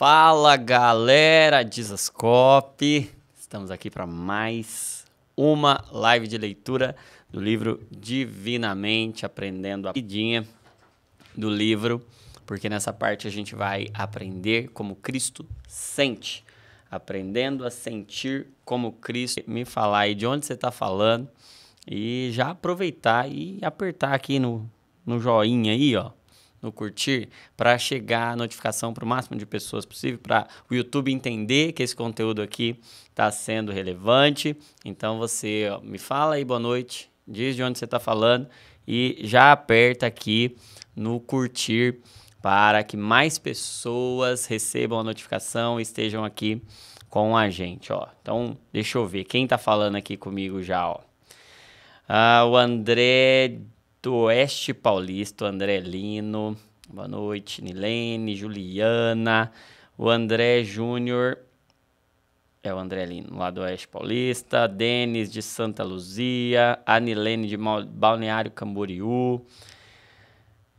Fala galera Dizascope! Estamos aqui para mais uma live de leitura do livro Divinamente, aprendendo a Pidinha do livro, porque nessa parte a gente vai aprender como Cristo sente, aprendendo a sentir como Cristo. Me falar aí de onde você está falando e já aproveitar e apertar aqui no, no joinha aí, ó no curtir para chegar a notificação para o máximo de pessoas possível, para o YouTube entender que esse conteúdo aqui está sendo relevante. Então você ó, me fala aí boa noite, diz de onde você está falando e já aperta aqui no curtir para que mais pessoas recebam a notificação e estejam aqui com a gente, ó. Então, deixa eu ver quem está falando aqui comigo já, ó. Ah, o André do Oeste Paulista, o André Lino. Boa noite, Nilene, Juliana. O André Júnior. É o André Lino, lá do Oeste Paulista. Denis de Santa Luzia. A Nilene de Balneário Camboriú.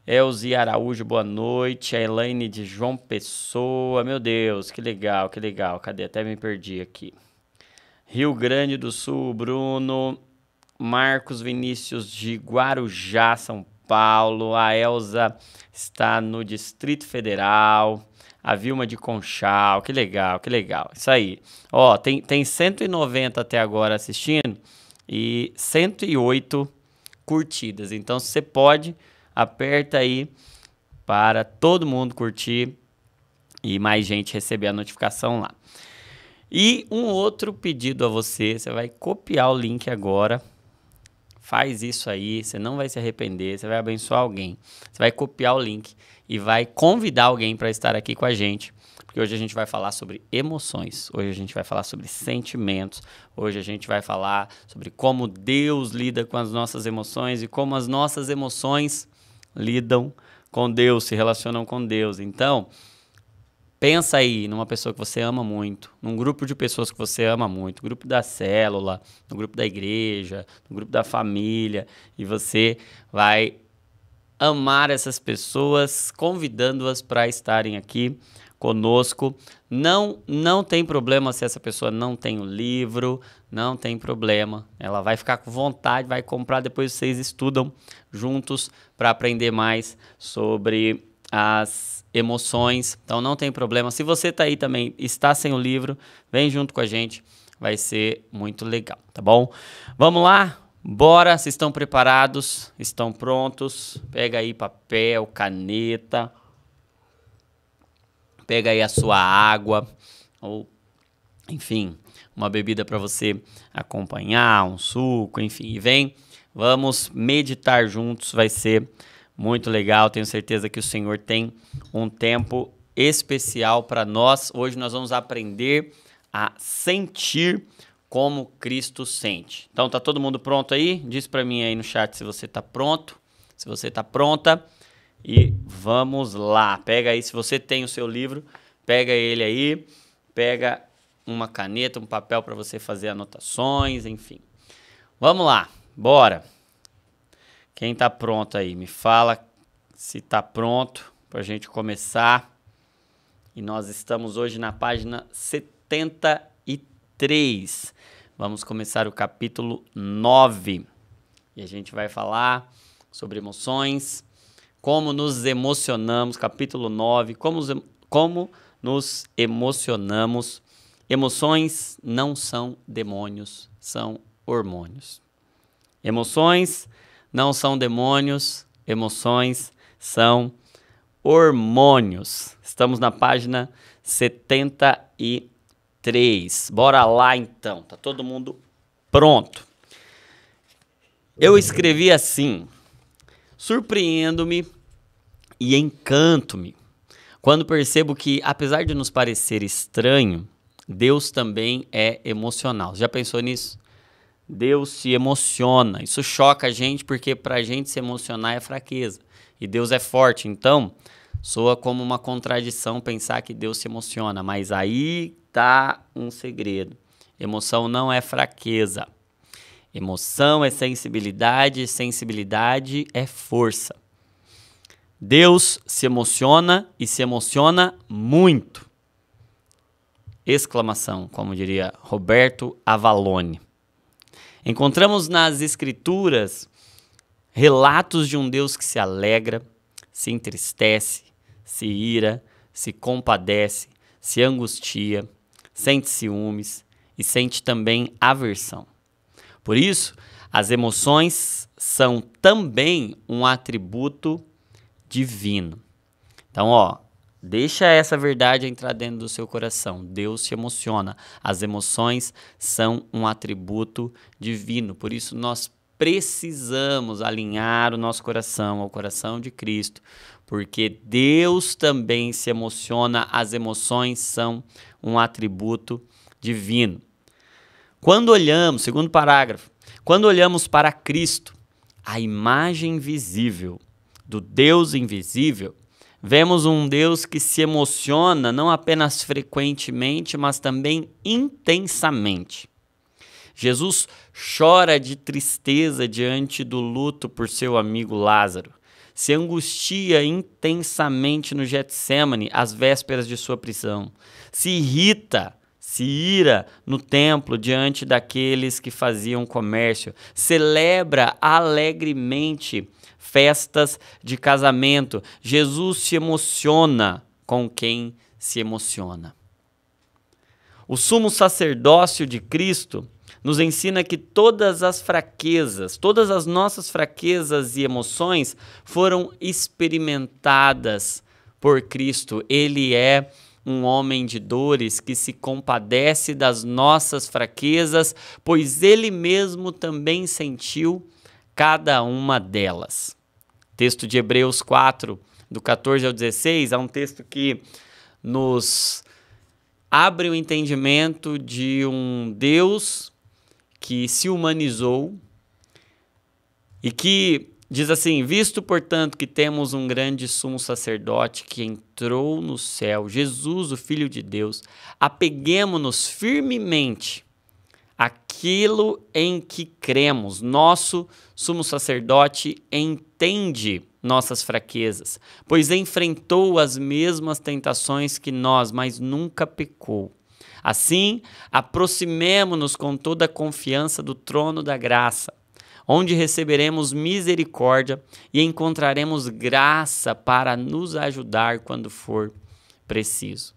Elzi Araújo, boa noite. A Elaine de João Pessoa. Meu Deus, que legal, que legal. Cadê? Até me perdi aqui. Rio Grande do Sul, Bruno. Marcos Vinícius de Guarujá, São Paulo. A Elza está no Distrito Federal. A Vilma de Conchal, que legal, que legal. Isso aí. Ó, tem, tem 190 até agora assistindo e 108 curtidas. Então, se você pode, aperta aí para todo mundo curtir e mais gente receber a notificação lá. E um outro pedido a você, você vai copiar o link agora Faz isso aí, você não vai se arrepender, você vai abençoar alguém. Você vai copiar o link e vai convidar alguém para estar aqui com a gente porque hoje a gente vai falar sobre emoções, hoje a gente vai falar sobre sentimentos, hoje a gente vai falar sobre como Deus lida com as nossas emoções e como as nossas emoções lidam com Deus, se relacionam com Deus. Então, Pensa aí numa pessoa que você ama muito, num grupo de pessoas que você ama muito, grupo da célula, no grupo da igreja, no grupo da família, e você vai amar essas pessoas, convidando-as para estarem aqui conosco. Não não tem problema se essa pessoa não tem o livro, não tem problema. Ela vai ficar com vontade, vai comprar, depois vocês estudam juntos para aprender mais sobre as emoções. Então não tem problema. Se você está aí também, está sem o livro, vem junto com a gente. Vai ser muito legal, tá bom? Vamos lá? Bora, se estão preparados, estão prontos. Pega aí papel, caneta. Pega aí a sua água ou enfim, uma bebida para você acompanhar, um suco, enfim, e vem. Vamos meditar juntos, vai ser muito legal. Tenho certeza que o Senhor tem um tempo especial para nós. Hoje nós vamos aprender a sentir como Cristo sente. Então tá todo mundo pronto aí? Diz para mim aí no chat se você tá pronto, se você tá pronta. E vamos lá. Pega aí se você tem o seu livro, pega ele aí, pega uma caneta, um papel para você fazer anotações, enfim. Vamos lá. Bora. Quem tá pronto aí? Me fala se tá pronto pra gente começar. E nós estamos hoje na página 73. Vamos começar o capítulo 9. E a gente vai falar sobre emoções, como nos emocionamos, capítulo 9, como, como nos emocionamos. Emoções não são demônios, são hormônios. Emoções não são demônios, emoções são hormônios. Estamos na página 73. Bora lá então, tá todo mundo pronto. Eu escrevi assim: surpreendo-me e encanto-me quando percebo que, apesar de nos parecer estranho, Deus também é emocional. Já pensou nisso? Deus se emociona. Isso choca a gente porque para a gente se emocionar é fraqueza e Deus é forte. Então, soa como uma contradição pensar que Deus se emociona, mas aí tá um segredo. Emoção não é fraqueza. Emoção é sensibilidade, sensibilidade é força. Deus se emociona e se emociona muito. Exclamação, como diria Roberto Avalone. Encontramos nas Escrituras relatos de um Deus que se alegra, se entristece, se ira, se compadece, se angustia, sente ciúmes e sente também aversão. Por isso, as emoções são também um atributo divino. Então, ó, Deixa essa verdade entrar dentro do seu coração. Deus se emociona. As emoções são um atributo divino. Por isso, nós precisamos alinhar o nosso coração ao coração de Cristo, porque Deus também se emociona. As emoções são um atributo divino. Quando olhamos, segundo parágrafo, quando olhamos para Cristo, a imagem visível do Deus invisível, Vemos um Deus que se emociona não apenas frequentemente, mas também intensamente. Jesus chora de tristeza diante do luto por seu amigo Lázaro. Se angustia intensamente no Getsemane, às vésperas de sua prisão. Se irrita se ira no templo diante daqueles que faziam comércio, celebra alegremente festas de casamento. Jesus se emociona com quem se emociona. O sumo sacerdócio de Cristo nos ensina que todas as fraquezas, todas as nossas fraquezas e emoções foram experimentadas por Cristo. Ele é um homem de dores que se compadece das nossas fraquezas, pois ele mesmo também sentiu cada uma delas texto de Hebreus 4, do 14 ao 16, é um texto que nos abre o entendimento de um Deus que se humanizou e que diz assim: Visto, portanto, que temos um grande sumo sacerdote que entrou no céu, Jesus, o Filho de Deus, apeguemo-nos firmemente aquilo em que cremos. Nosso sumo sacerdote entende nossas fraquezas, pois enfrentou as mesmas tentações que nós, mas nunca pecou. Assim, aproximemo-nos com toda a confiança do trono da graça, onde receberemos misericórdia e encontraremos graça para nos ajudar quando for preciso.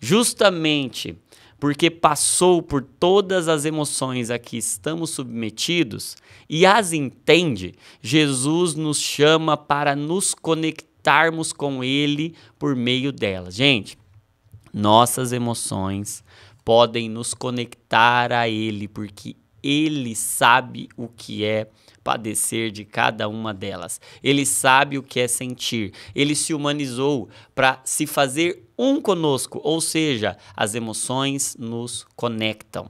Justamente porque passou por todas as emoções a que estamos submetidos e as entende, Jesus nos chama para nos conectarmos com Ele por meio delas. Gente, nossas emoções podem nos conectar a Ele, porque Ele sabe o que é padecer de cada uma delas. Ele sabe o que é sentir. Ele se humanizou para se fazer um conosco, ou seja, as emoções nos conectam.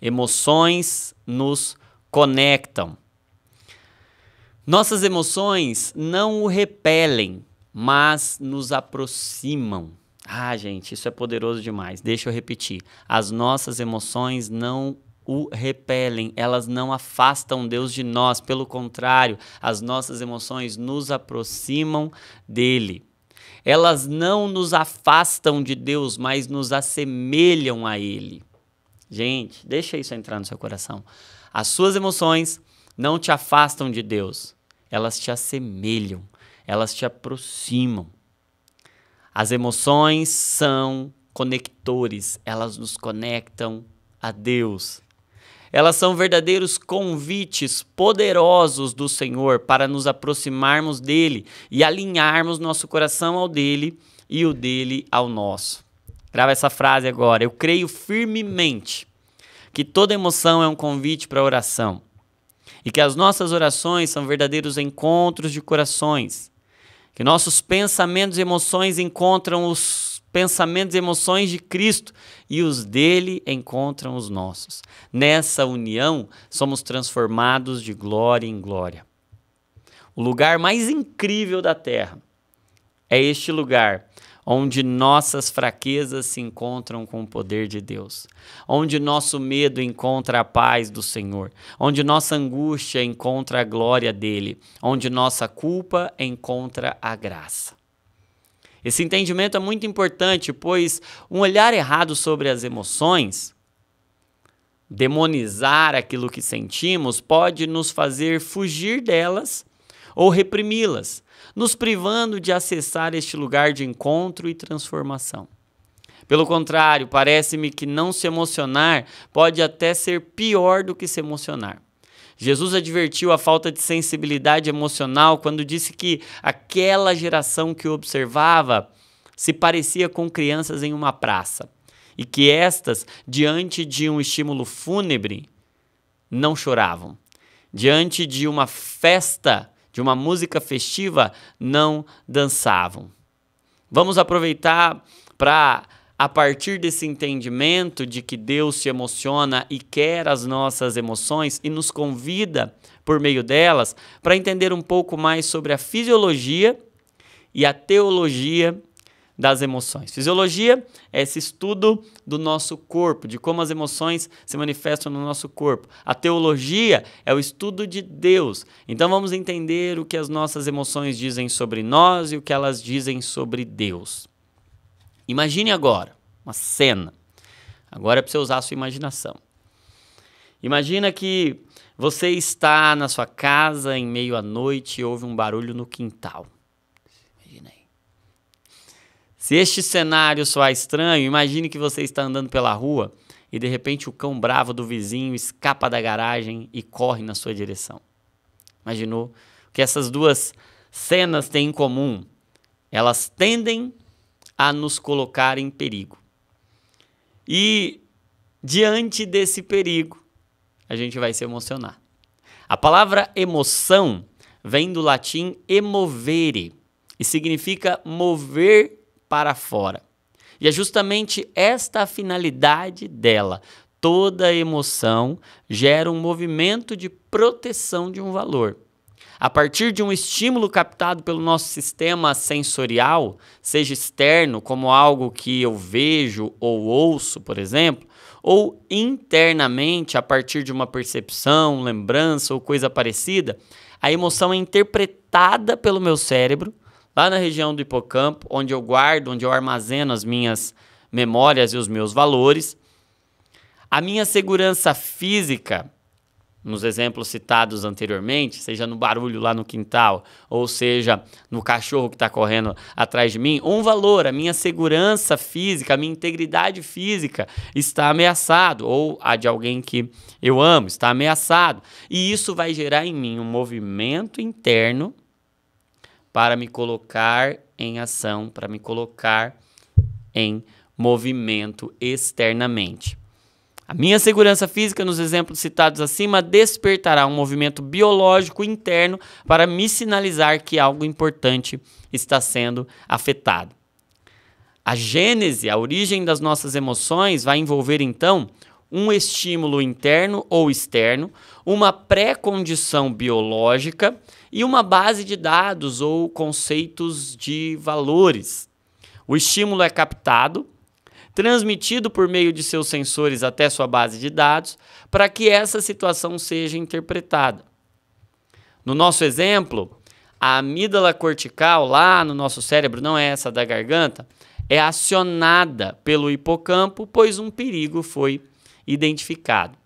Emoções nos conectam. Nossas emoções não o repelem, mas nos aproximam. Ah, gente, isso é poderoso demais. Deixa eu repetir. As nossas emoções não o repelem, elas não afastam Deus de nós, pelo contrário, as nossas emoções nos aproximam dele. Elas não nos afastam de Deus, mas nos assemelham a ele. Gente, deixa isso entrar no seu coração. As suas emoções não te afastam de Deus, elas te assemelham, elas te aproximam. As emoções são conectores, elas nos conectam a Deus. Elas são verdadeiros convites poderosos do Senhor para nos aproximarmos dele e alinharmos nosso coração ao dele e o dele ao nosso. Grava essa frase agora. Eu creio firmemente que toda emoção é um convite para oração e que as nossas orações são verdadeiros encontros de corações, que nossos pensamentos e emoções encontram os pensamentos e emoções de Cristo e os dele encontram os nossos. Nessa união, somos transformados de glória em glória. O lugar mais incrível da terra é este lugar onde nossas fraquezas se encontram com o poder de Deus, onde nosso medo encontra a paz do Senhor, onde nossa angústia encontra a glória dele, onde nossa culpa encontra a graça. Esse entendimento é muito importante, pois um olhar errado sobre as emoções, demonizar aquilo que sentimos, pode nos fazer fugir delas ou reprimi-las, nos privando de acessar este lugar de encontro e transformação. Pelo contrário, parece-me que não se emocionar pode até ser pior do que se emocionar. Jesus advertiu a falta de sensibilidade emocional quando disse que aquela geração que o observava se parecia com crianças em uma praça e que estas, diante de um estímulo fúnebre, não choravam. Diante de uma festa, de uma música festiva, não dançavam. Vamos aproveitar para a partir desse entendimento de que Deus se emociona e quer as nossas emoções e nos convida por meio delas para entender um pouco mais sobre a fisiologia e a teologia das emoções. Fisiologia é esse estudo do nosso corpo, de como as emoções se manifestam no nosso corpo. A teologia é o estudo de Deus. Então vamos entender o que as nossas emoções dizem sobre nós e o que elas dizem sobre Deus. Imagine agora uma cena. Agora é para você usar a sua imaginação. Imagina que você está na sua casa em meio à noite e ouve um barulho no quintal. Imagina aí. Se este cenário soar estranho, imagine que você está andando pela rua e de repente o cão bravo do vizinho escapa da garagem e corre na sua direção. Imaginou o que essas duas cenas têm em comum? Elas tendem a nos colocar em perigo. E diante desse perigo, a gente vai se emocionar. A palavra emoção vem do latim emovere e significa mover para fora. E é justamente esta a finalidade dela. Toda emoção gera um movimento de proteção de um valor a partir de um estímulo captado pelo nosso sistema sensorial, seja externo, como algo que eu vejo ou ouço, por exemplo, ou internamente, a partir de uma percepção, lembrança ou coisa parecida, a emoção é interpretada pelo meu cérebro, lá na região do hipocampo, onde eu guardo, onde eu armazeno as minhas memórias e os meus valores. A minha segurança física nos exemplos citados anteriormente, seja no barulho lá no quintal, ou seja no cachorro que está correndo atrás de mim, um valor, a minha segurança física, a minha integridade física está ameaçado, ou a de alguém que eu amo está ameaçado. E isso vai gerar em mim um movimento interno para me colocar em ação, para me colocar em movimento externamente. A minha segurança física, nos exemplos citados acima, despertará um movimento biológico interno para me sinalizar que algo importante está sendo afetado. A gênese, a origem das nossas emoções, vai envolver então um estímulo interno ou externo, uma pré-condição biológica e uma base de dados ou conceitos de valores. O estímulo é captado, transmitido por meio de seus sensores até sua base de dados, para que essa situação seja interpretada. No nosso exemplo, a amígdala cortical lá no nosso cérebro, não é essa da garganta, é acionada pelo hipocampo, pois um perigo foi identificado.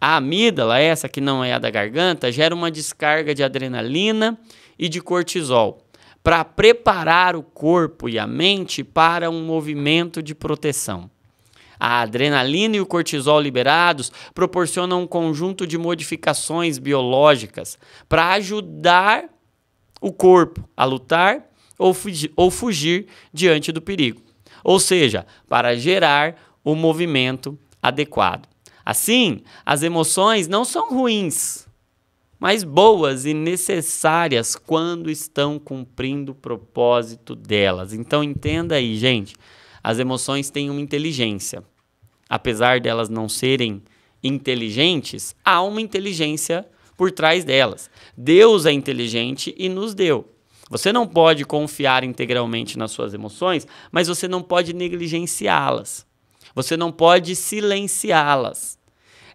A amígdala, essa que não é a da garganta, gera uma descarga de adrenalina e de cortisol, para preparar o corpo e a mente para um movimento de proteção. A adrenalina e o cortisol liberados proporcionam um conjunto de modificações biológicas para ajudar o corpo a lutar ou fugir, ou fugir diante do perigo, ou seja, para gerar o movimento adequado. Assim, as emoções não são ruins, mas boas e necessárias quando estão cumprindo o propósito delas. Então entenda aí, gente, as emoções têm uma inteligência. Apesar delas não serem inteligentes, há uma inteligência por trás delas. Deus é inteligente e nos deu. Você não pode confiar integralmente nas suas emoções, mas você não pode negligenciá-las. Você não pode silenciá-las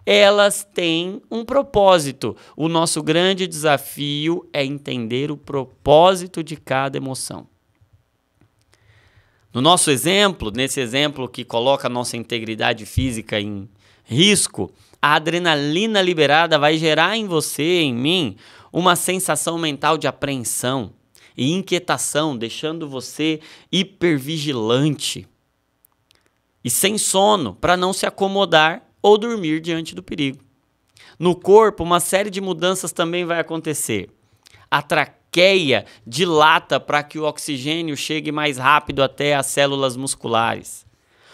elas têm um propósito. O nosso grande desafio é entender o propósito de cada emoção. No nosso exemplo, nesse exemplo que coloca a nossa integridade física em risco, a adrenalina liberada vai gerar em você, em mim, uma sensação mental de apreensão e inquietação, deixando você hipervigilante e sem sono para não se acomodar ou dormir diante do perigo. No corpo, uma série de mudanças também vai acontecer. A traqueia dilata para que o oxigênio chegue mais rápido até as células musculares.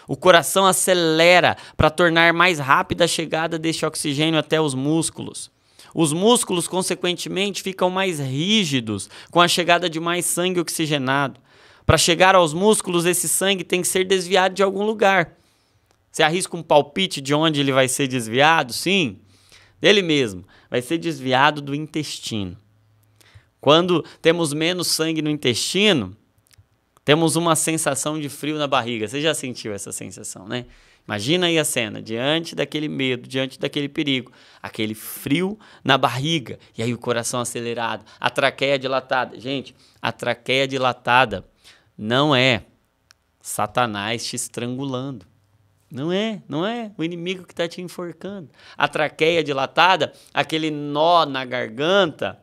O coração acelera para tornar mais rápida a chegada deste oxigênio até os músculos. Os músculos, consequentemente, ficam mais rígidos com a chegada de mais sangue oxigenado. Para chegar aos músculos, esse sangue tem que ser desviado de algum lugar. Você arrisca um palpite de onde ele vai ser desviado? Sim, dele mesmo. Vai ser desviado do intestino. Quando temos menos sangue no intestino, temos uma sensação de frio na barriga. Você já sentiu essa sensação, né? Imagina aí a cena, diante daquele medo, diante daquele perigo, aquele frio na barriga, e aí o coração acelerado, a traqueia dilatada. Gente, a traqueia dilatada não é Satanás te estrangulando. Não é, não é o inimigo que está te enforcando. A traqueia dilatada, aquele nó na garganta,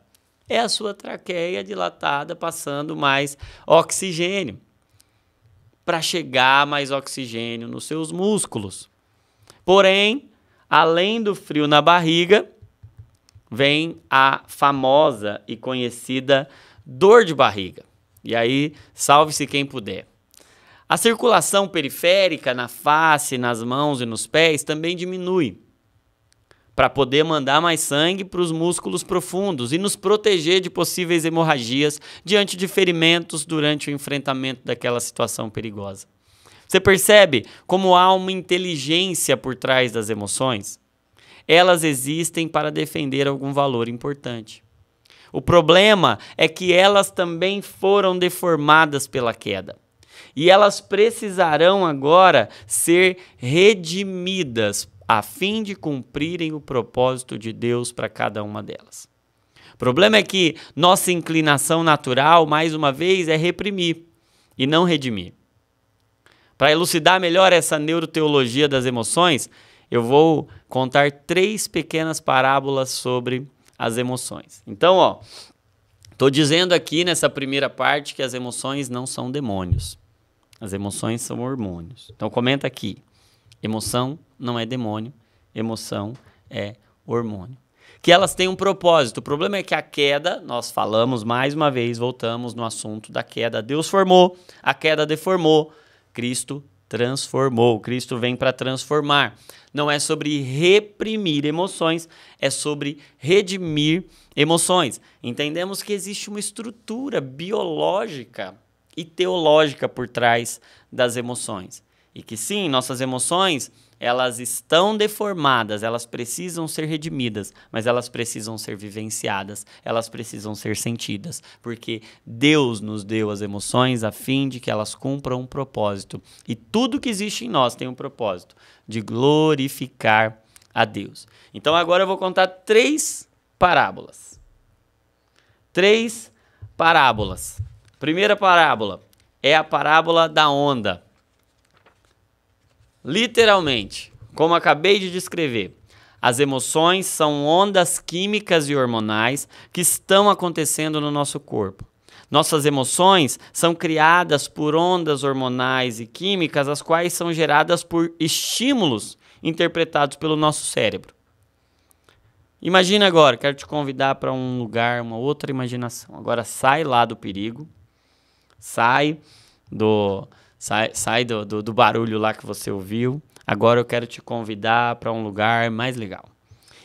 é a sua traqueia dilatada passando mais oxigênio para chegar mais oxigênio nos seus músculos. Porém, além do frio na barriga, vem a famosa e conhecida dor de barriga. E aí, salve-se quem puder. A circulação periférica na face, nas mãos e nos pés também diminui, para poder mandar mais sangue para os músculos profundos e nos proteger de possíveis hemorragias diante de ferimentos durante o enfrentamento daquela situação perigosa. Você percebe como há uma inteligência por trás das emoções? Elas existem para defender algum valor importante. O problema é que elas também foram deformadas pela queda. E elas precisarão agora ser redimidas a fim de cumprirem o propósito de Deus para cada uma delas. O problema é que nossa inclinação natural, mais uma vez, é reprimir e não redimir. Para elucidar melhor essa neuroteologia das emoções, eu vou contar três pequenas parábolas sobre as emoções. Então, ó, tô dizendo aqui nessa primeira parte que as emoções não são demônios. As emoções são hormônios. Então comenta aqui. Emoção não é demônio, emoção é hormônio. Que elas têm um propósito. O problema é que a queda, nós falamos mais uma vez, voltamos no assunto da queda. Deus formou, a queda deformou, Cristo transformou. Cristo vem para transformar. Não é sobre reprimir emoções, é sobre redimir emoções. Entendemos que existe uma estrutura biológica e teológica por trás das emoções. E que sim, nossas emoções, elas estão deformadas, elas precisam ser redimidas, mas elas precisam ser vivenciadas, elas precisam ser sentidas, porque Deus nos deu as emoções a fim de que elas cumpram um propósito. E tudo que existe em nós tem um propósito, de glorificar a Deus. Então agora eu vou contar três parábolas. Três parábolas Primeira parábola é a parábola da onda. Literalmente, como acabei de descrever, as emoções são ondas químicas e hormonais que estão acontecendo no nosso corpo. Nossas emoções são criadas por ondas hormonais e químicas, as quais são geradas por estímulos interpretados pelo nosso cérebro. Imagina agora, quero te convidar para um lugar, uma outra imaginação. Agora sai lá do perigo sai do sai, sai do, do, do barulho lá que você ouviu. Agora eu quero te convidar para um lugar mais legal.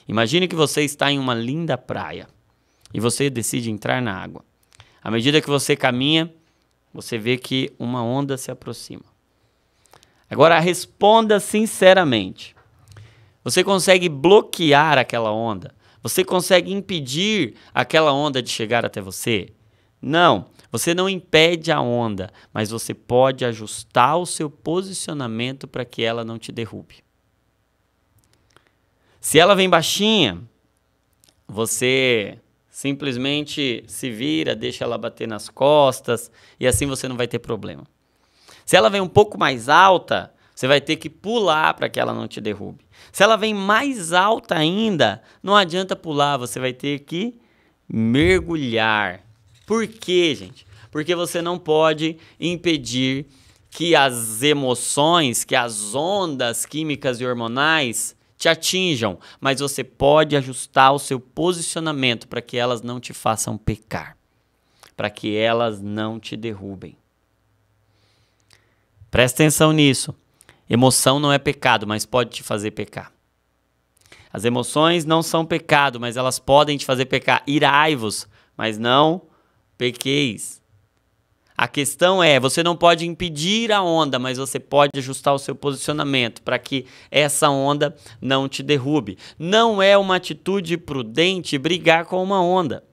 Imagine que você está em uma linda praia e você decide entrar na água. À medida que você caminha, você vê que uma onda se aproxima. Agora responda sinceramente. Você consegue bloquear aquela onda? Você consegue impedir aquela onda de chegar até você? Não. Você não impede a onda, mas você pode ajustar o seu posicionamento para que ela não te derrube. Se ela vem baixinha, você simplesmente se vira, deixa ela bater nas costas e assim você não vai ter problema. Se ela vem um pouco mais alta, você vai ter que pular para que ela não te derrube. Se ela vem mais alta ainda, não adianta pular, você vai ter que mergulhar. Por quê, gente? porque você não pode impedir que as emoções, que as ondas químicas e hormonais te atinjam, mas você pode ajustar o seu posicionamento para que elas não te façam pecar, para que elas não te derrubem. Presta atenção nisso. Emoção não é pecado, mas pode te fazer pecar. As emoções não são pecado, mas elas podem te fazer pecar. Irai-vos, mas não pequeis. A questão é, você não pode impedir a onda, mas você pode ajustar o seu posicionamento para que essa onda não te derrube. Não é uma atitude prudente brigar com uma onda.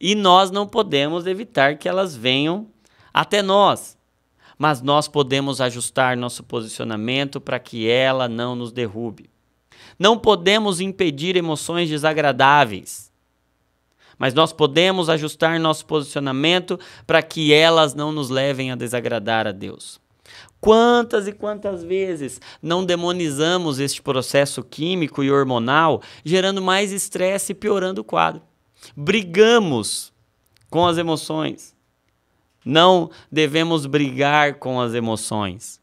E nós não podemos evitar que elas venham até nós. Mas nós podemos ajustar nosso posicionamento para que ela não nos derrube. Não podemos impedir emoções desagradáveis. Mas nós podemos ajustar nosso posicionamento para que elas não nos levem a desagradar a Deus. Quantas e quantas vezes não demonizamos este processo químico e hormonal, gerando mais estresse e piorando o quadro? Brigamos com as emoções. Não devemos brigar com as emoções,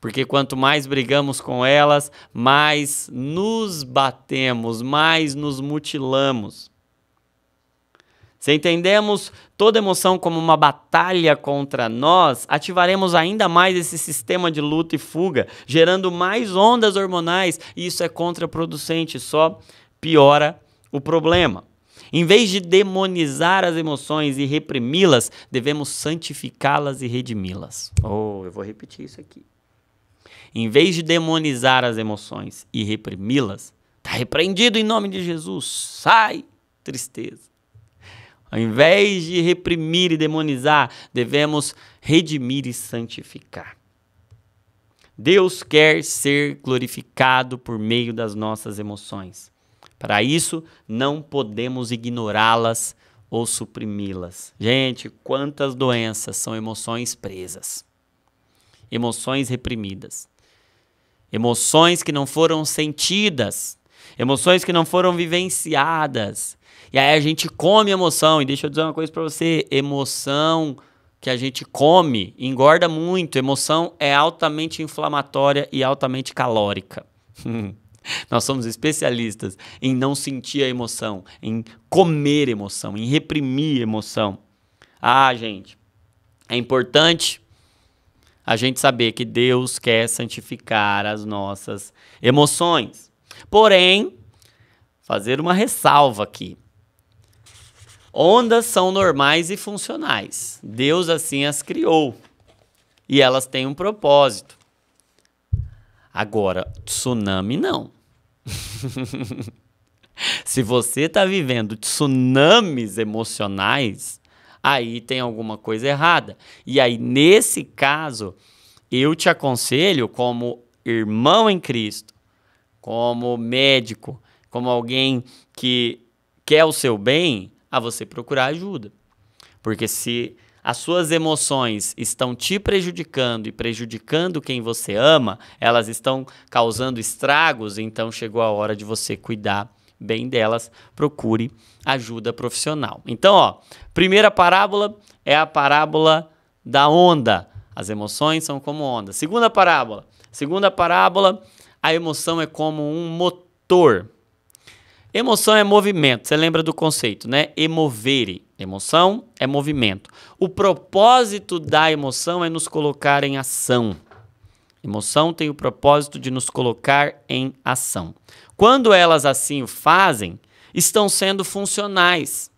porque quanto mais brigamos com elas, mais nos batemos, mais nos mutilamos. Se entendemos toda emoção como uma batalha contra nós, ativaremos ainda mais esse sistema de luta e fuga, gerando mais ondas hormonais, e isso é contraproducente, só piora o problema. Em vez de demonizar as emoções e reprimi-las, devemos santificá-las e redimi-las. Oh, eu vou repetir isso aqui. Em vez de demonizar as emoções e reprimi-las, está repreendido em nome de Jesus. Sai, tristeza ao invés de reprimir e demonizar, devemos redimir e santificar. Deus quer ser glorificado por meio das nossas emoções. Para isso, não podemos ignorá-las ou suprimi-las. Gente, quantas doenças são emoções presas, emoções reprimidas, emoções que não foram sentidas, emoções que não foram vivenciadas, e aí a gente come emoção. E deixa eu dizer uma coisa para você: emoção que a gente come engorda muito. Emoção é altamente inflamatória e altamente calórica. Nós somos especialistas em não sentir a emoção, em comer emoção, em reprimir emoção. Ah, gente, é importante a gente saber que Deus quer santificar as nossas emoções. Porém, fazer uma ressalva aqui. Ondas são normais e funcionais. Deus assim as criou. E elas têm um propósito. Agora, tsunami não. Se você está vivendo tsunamis emocionais, aí tem alguma coisa errada. E aí, nesse caso, eu te aconselho, como irmão em Cristo, como médico, como alguém que quer o seu bem, a você procurar ajuda. Porque se as suas emoções estão te prejudicando e prejudicando quem você ama, elas estão causando estragos, então chegou a hora de você cuidar bem delas, procure ajuda profissional. Então, ó, primeira parábola é a parábola da onda. As emoções são como onda. Segunda parábola. Segunda parábola, a emoção é como um motor. Emoção é movimento, você lembra do conceito, né? Emovere. Emoção é movimento. O propósito da emoção é nos colocar em ação. Emoção tem o propósito de nos colocar em ação. Quando elas assim o fazem, estão sendo funcionais.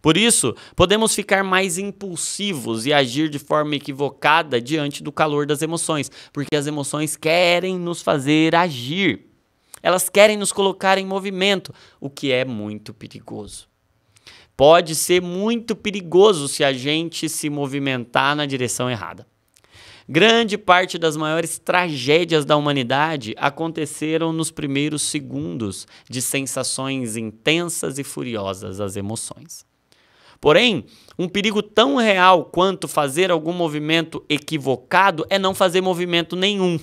Por isso, podemos ficar mais impulsivos e agir de forma equivocada diante do calor das emoções, porque as emoções querem nos fazer agir. Elas querem nos colocar em movimento, o que é muito perigoso. Pode ser muito perigoso se a gente se movimentar na direção errada. Grande parte das maiores tragédias da humanidade aconteceram nos primeiros segundos de sensações intensas e furiosas, as emoções. Porém, um perigo tão real quanto fazer algum movimento equivocado é não fazer movimento nenhum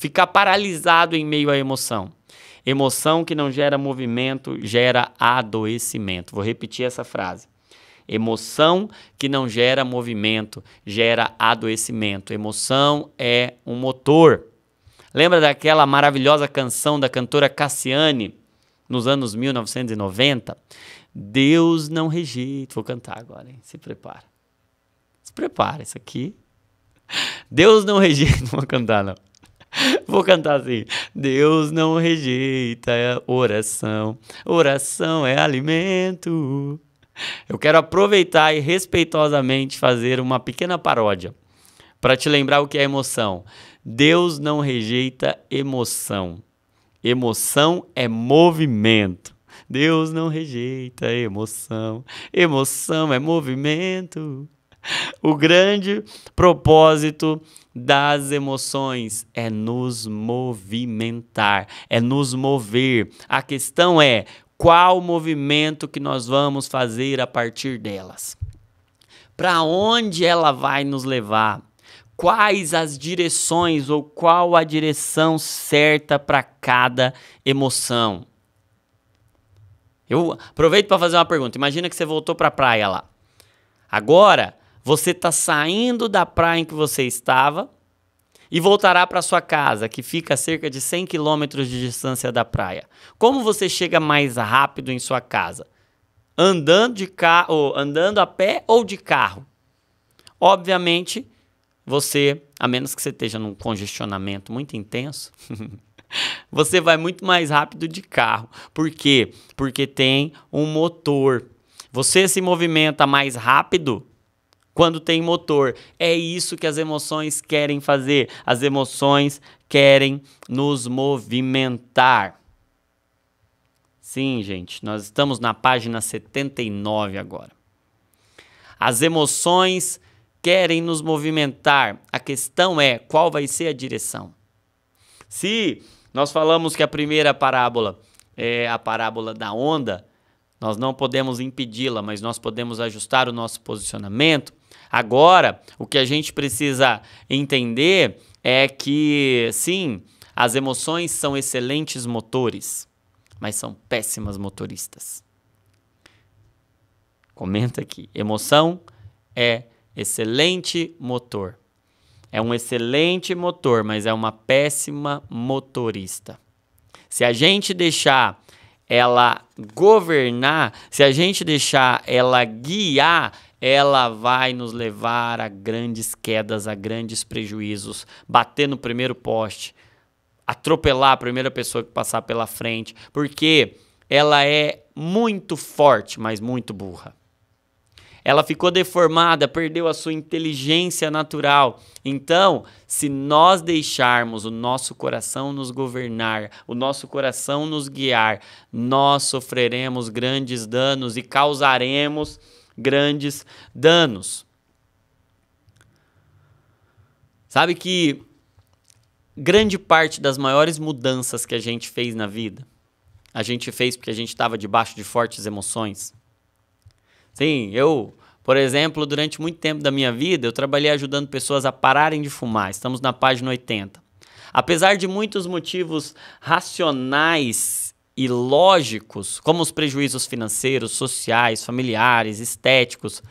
ficar paralisado em meio à emoção. Emoção que não gera movimento gera adoecimento. Vou repetir essa frase. Emoção que não gera movimento gera adoecimento. Emoção é um motor. Lembra daquela maravilhosa canção da cantora Cassiane nos anos 1990? Deus não rejeita. Vou cantar agora, hein? Se prepara. Se prepara, isso aqui. Deus não rejeita. Não vou cantar, não. Vou cantar assim: Deus não rejeita oração, oração é alimento. Eu quero aproveitar e respeitosamente fazer uma pequena paródia para te lembrar o que é emoção. Deus não rejeita emoção. Emoção é movimento. Deus não rejeita emoção. Emoção é movimento. o grande propósito das emoções é nos movimentar, é nos mover. A questão é qual movimento que nós vamos fazer a partir delas. Para onde ela vai nos levar? Quais as direções ou qual a direção certa para cada emoção? Eu aproveito para fazer uma pergunta. Imagina que você voltou para a praia lá. Agora, você está saindo da praia em que você estava e voltará para sua casa, que fica a cerca de 100 quilômetros de distância da praia. Como você chega mais rápido em sua casa? Andando de carro, andando a pé ou de carro? Obviamente, você, a menos que você esteja num congestionamento muito intenso, você vai muito mais rápido de carro. Por quê? Porque tem um motor. Você se movimenta mais rápido quando tem motor. É isso que as emoções querem fazer. As emoções querem nos movimentar. Sim, gente, nós estamos na página 79 agora. As emoções querem nos movimentar. A questão é qual vai ser a direção. Se nós falamos que a primeira parábola é a parábola da onda, nós não podemos impedi-la, mas nós podemos ajustar o nosso posicionamento Agora, o que a gente precisa entender é que, sim, as emoções são excelentes motores, mas são péssimas motoristas. Comenta aqui. Emoção é excelente motor. É um excelente motor, mas é uma péssima motorista. Se a gente deixar ela governar, se a gente deixar ela guiar, ela vai nos levar a grandes quedas, a grandes prejuízos, bater no primeiro poste, atropelar a primeira pessoa que passar pela frente, porque ela é muito forte, mas muito burra. Ela ficou deformada, perdeu a sua inteligência natural. Então, se nós deixarmos o nosso coração nos governar, o nosso coração nos guiar, nós sofreremos grandes danos e causaremos grandes danos. Sabe que grande parte das maiores mudanças que a gente fez na vida, a gente fez porque a gente estava debaixo de fortes emoções. Sim, eu, por exemplo, durante muito tempo da minha vida, eu trabalhei ajudando pessoas a pararem de fumar. Estamos na página 80. Apesar de muitos motivos racionais e lógicos, como os prejuízos financeiros, sociais, familiares, estéticos.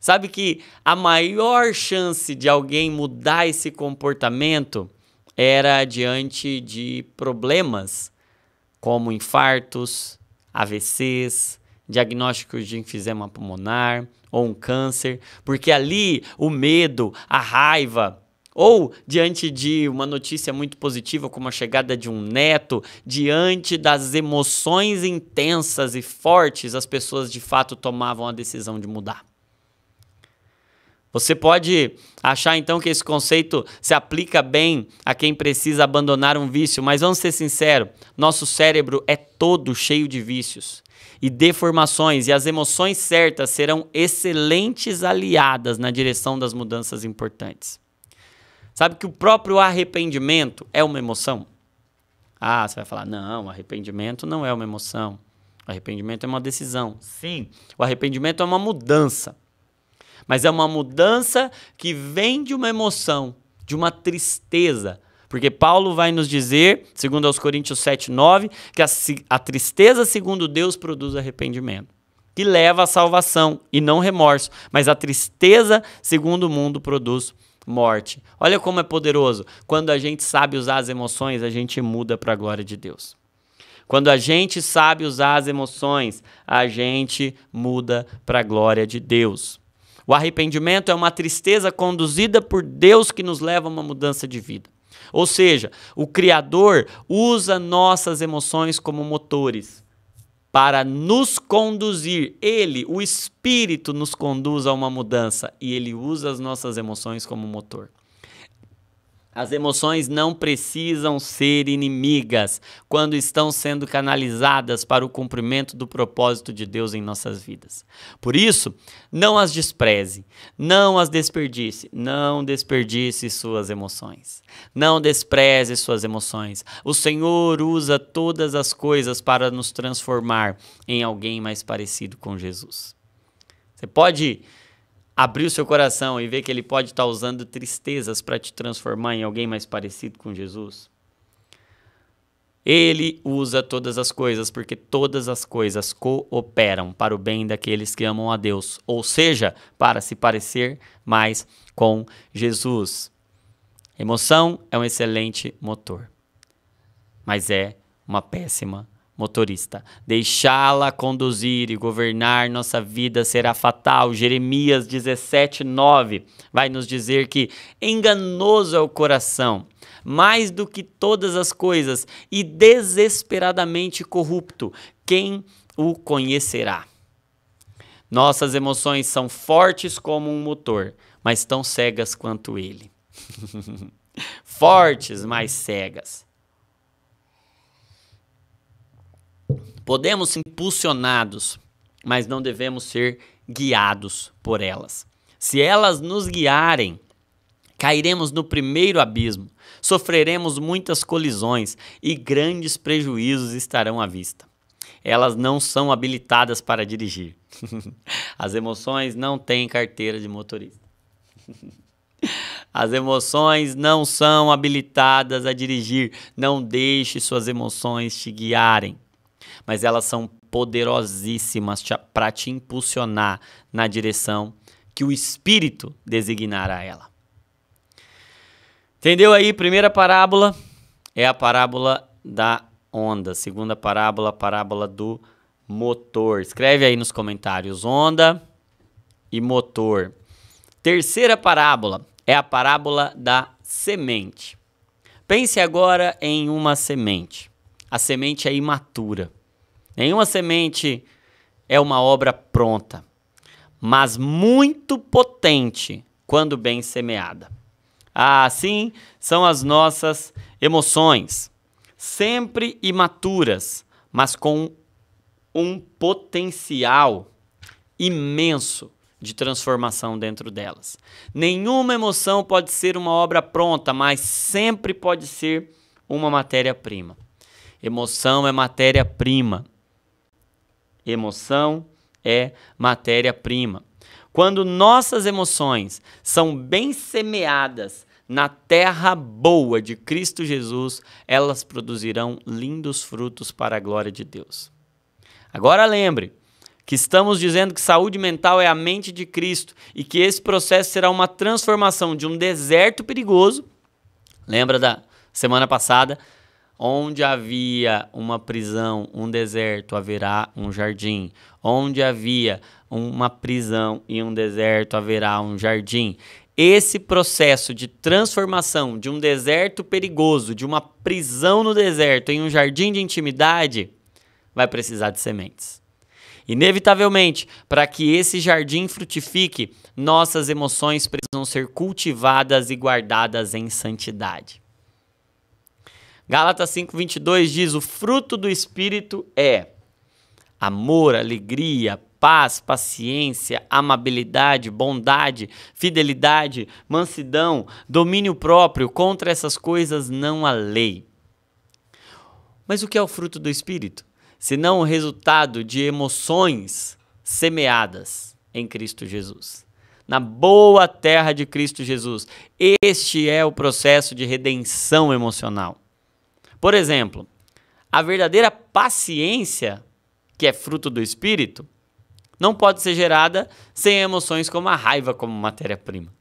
Sabe que a maior chance de alguém mudar esse comportamento era diante de problemas como infartos, AVCs, diagnósticos de enfisema pulmonar ou um câncer, porque ali o medo, a raiva, ou diante de uma notícia muito positiva, como a chegada de um neto, diante das emoções intensas e fortes, as pessoas de fato tomavam a decisão de mudar. Você pode achar então que esse conceito se aplica bem a quem precisa abandonar um vício, mas vamos ser sinceros: nosso cérebro é todo cheio de vícios e deformações, e as emoções certas serão excelentes aliadas na direção das mudanças importantes. Sabe que o próprio arrependimento é uma emoção? Ah, você vai falar, não, arrependimento não é uma emoção. arrependimento é uma decisão. Sim, o arrependimento é uma mudança. Mas é uma mudança que vem de uma emoção, de uma tristeza. Porque Paulo vai nos dizer, segundo aos Coríntios 7, 9, que a, a tristeza, segundo Deus, produz arrependimento, que leva à salvação e não remorso. Mas a tristeza, segundo o mundo, produz morte. Olha como é poderoso. Quando a gente sabe usar as emoções, a gente muda para a glória de Deus. Quando a gente sabe usar as emoções, a gente muda para a glória de Deus. O arrependimento é uma tristeza conduzida por Deus que nos leva a uma mudança de vida. Ou seja, o Criador usa nossas emoções como motores para nos conduzir. Ele, o Espírito, nos conduz a uma mudança e ele usa as nossas emoções como motor. As emoções não precisam ser inimigas quando estão sendo canalizadas para o cumprimento do propósito de Deus em nossas vidas. Por isso, não as despreze, não as desperdice, não desperdice suas emoções. Não despreze suas emoções. O Senhor usa todas as coisas para nos transformar em alguém mais parecido com Jesus. Você pode abrir o seu coração e ver que ele pode estar tá usando tristezas para te transformar em alguém mais parecido com Jesus? Ele usa todas as coisas, porque todas as coisas cooperam para o bem daqueles que amam a Deus, ou seja, para se parecer mais com Jesus. Emoção é um excelente motor, mas é uma péssima motorista. Deixá-la conduzir e governar nossa vida será fatal. Jeremias 17, 9 vai nos dizer que enganoso é o coração, mais do que todas as coisas, e desesperadamente corrupto. Quem o conhecerá? Nossas emoções são fortes como um motor, mas tão cegas quanto ele. fortes, mas cegas. Podemos ser impulsionados, mas não devemos ser guiados por elas. Se elas nos guiarem, cairemos no primeiro abismo, sofreremos muitas colisões e grandes prejuízos estarão à vista. Elas não são habilitadas para dirigir. As emoções não têm carteira de motorista. As emoções não são habilitadas a dirigir. Não deixe suas emoções te guiarem mas elas são poderosíssimas para te impulsionar na direção que o Espírito designar a ela. Entendeu aí? Primeira parábola é a parábola da onda. Segunda parábola, a parábola do motor. Escreve aí nos comentários onda e motor. Terceira parábola é a parábola da semente. Pense agora em uma semente. A semente é imatura. Nenhuma semente é uma obra pronta, mas muito potente quando bem semeada. Assim são as nossas emoções, sempre imaturas, mas com um potencial imenso de transformação dentro delas. Nenhuma emoção pode ser uma obra pronta, mas sempre pode ser uma matéria-prima. Emoção é matéria-prima Emoção é matéria-prima. Quando nossas emoções são bem semeadas na terra boa de Cristo Jesus, elas produzirão lindos frutos para a glória de Deus. Agora lembre que estamos dizendo que saúde mental é a mente de Cristo e que esse processo será uma transformação de um deserto perigoso. Lembra da semana passada? Onde havia uma prisão, um deserto, haverá um jardim. Onde havia uma prisão e um deserto, haverá um jardim. Esse processo de transformação de um deserto perigoso, de uma prisão no deserto em um jardim de intimidade, vai precisar de sementes. Inevitavelmente, para que esse jardim frutifique, nossas emoções precisam ser cultivadas e guardadas em santidade. Gálatas 5:22 diz: "O fruto do espírito é amor, alegria, paz, paciência, amabilidade, bondade, fidelidade, mansidão, domínio próprio. Contra essas coisas não há lei." Mas o que é o fruto do espírito? Senão o resultado de emoções semeadas em Cristo Jesus na boa terra de Cristo Jesus. Este é o processo de redenção emocional. Por exemplo, a verdadeira paciência, que é fruto do espírito, não pode ser gerada sem emoções como a raiva como matéria-prima.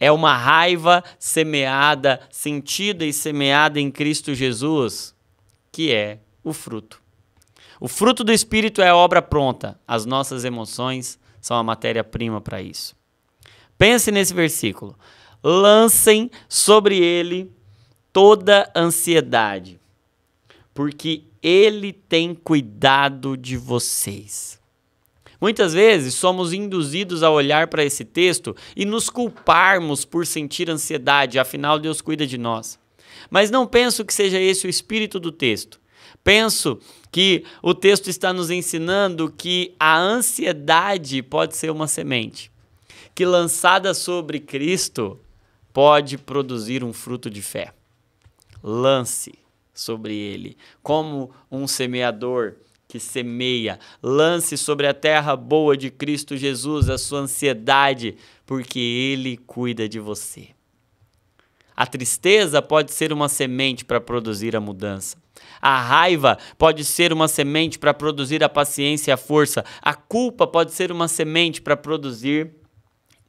É uma raiva semeada, sentida e semeada em Cristo Jesus, que é o fruto. O fruto do Espírito é a obra pronta, as nossas emoções são a matéria-prima para isso. Pense nesse versículo. Lancem sobre ele toda ansiedade, porque Ele tem cuidado de vocês. Muitas vezes somos induzidos a olhar para esse texto e nos culparmos por sentir ansiedade, afinal Deus cuida de nós. Mas não penso que seja esse o espírito do texto. Penso que o texto está nos ensinando que a ansiedade pode ser uma semente, que lançada sobre Cristo pode produzir um fruto de fé lance sobre ele, como um semeador que semeia. Lance sobre a terra boa de Cristo Jesus a sua ansiedade, porque ele cuida de você. A tristeza pode ser uma semente para produzir a mudança. A raiva pode ser uma semente para produzir a paciência e a força. A culpa pode ser uma semente para produzir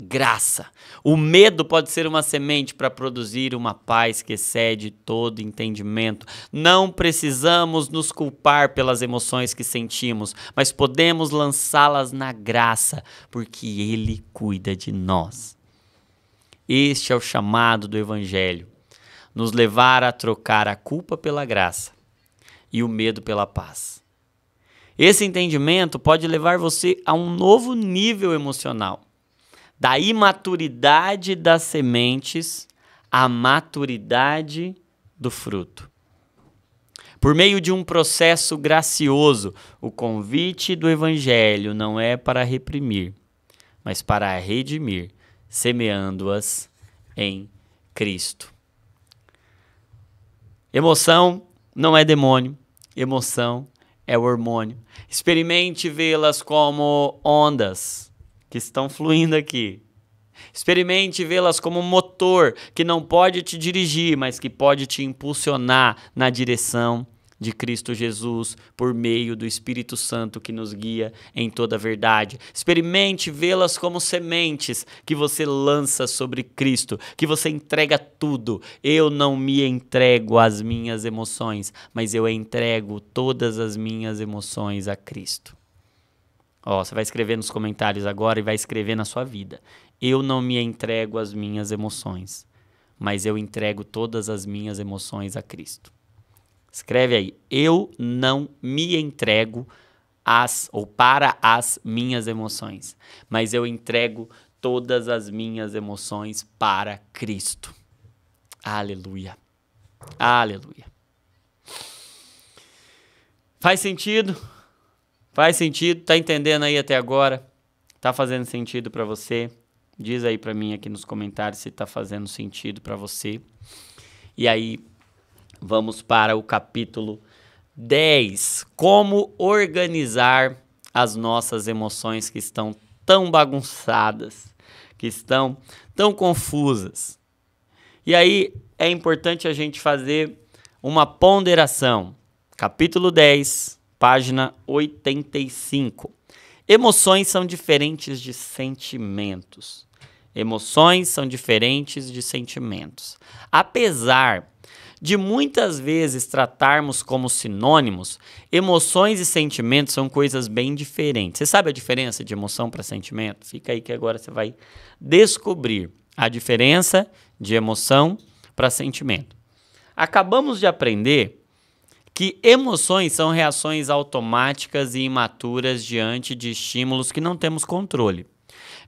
graça. O medo pode ser uma semente para produzir uma paz que excede todo entendimento. Não precisamos nos culpar pelas emoções que sentimos, mas podemos lançá-las na graça, porque Ele cuida de nós. Este é o chamado do Evangelho: nos levar a trocar a culpa pela graça e o medo pela paz. Esse entendimento pode levar você a um novo nível emocional da imaturidade das sementes à maturidade do fruto. Por meio de um processo gracioso, o convite do Evangelho não é para reprimir, mas para redimir, semeando-as em Cristo. Emoção não é demônio, emoção é hormônio. Experimente vê-las como ondas que estão fluindo aqui. Experimente vê-las como um motor que não pode te dirigir, mas que pode te impulsionar na direção de Cristo Jesus por meio do Espírito Santo que nos guia em toda a verdade. Experimente vê-las como sementes que você lança sobre Cristo, que você entrega tudo. Eu não me entrego às minhas emoções, mas eu entrego todas as minhas emoções a Cristo. Ó, você vai escrever nos comentários agora e vai escrever na sua vida. Eu não me entrego às minhas emoções, mas eu entrego todas as minhas emoções a Cristo. Escreve aí. Eu não me entrego às ou para as minhas emoções, mas eu entrego todas as minhas emoções para Cristo. Aleluia. Aleluia. Faz sentido? Faz sentido? Tá entendendo aí até agora? Tá fazendo sentido para você? Diz aí para mim aqui nos comentários se tá fazendo sentido para você. E aí vamos para o capítulo 10, como organizar as nossas emoções que estão tão bagunçadas, que estão tão confusas. E aí é importante a gente fazer uma ponderação. Capítulo 10, página 85. Emoções são diferentes de sentimentos. Emoções são diferentes de sentimentos. Apesar de muitas vezes tratarmos como sinônimos, emoções e sentimentos são coisas bem diferentes. Você sabe a diferença de emoção para sentimento? Fica aí que agora você vai descobrir a diferença de emoção para sentimento. Acabamos de aprender que emoções são reações automáticas e imaturas diante de estímulos que não temos controle.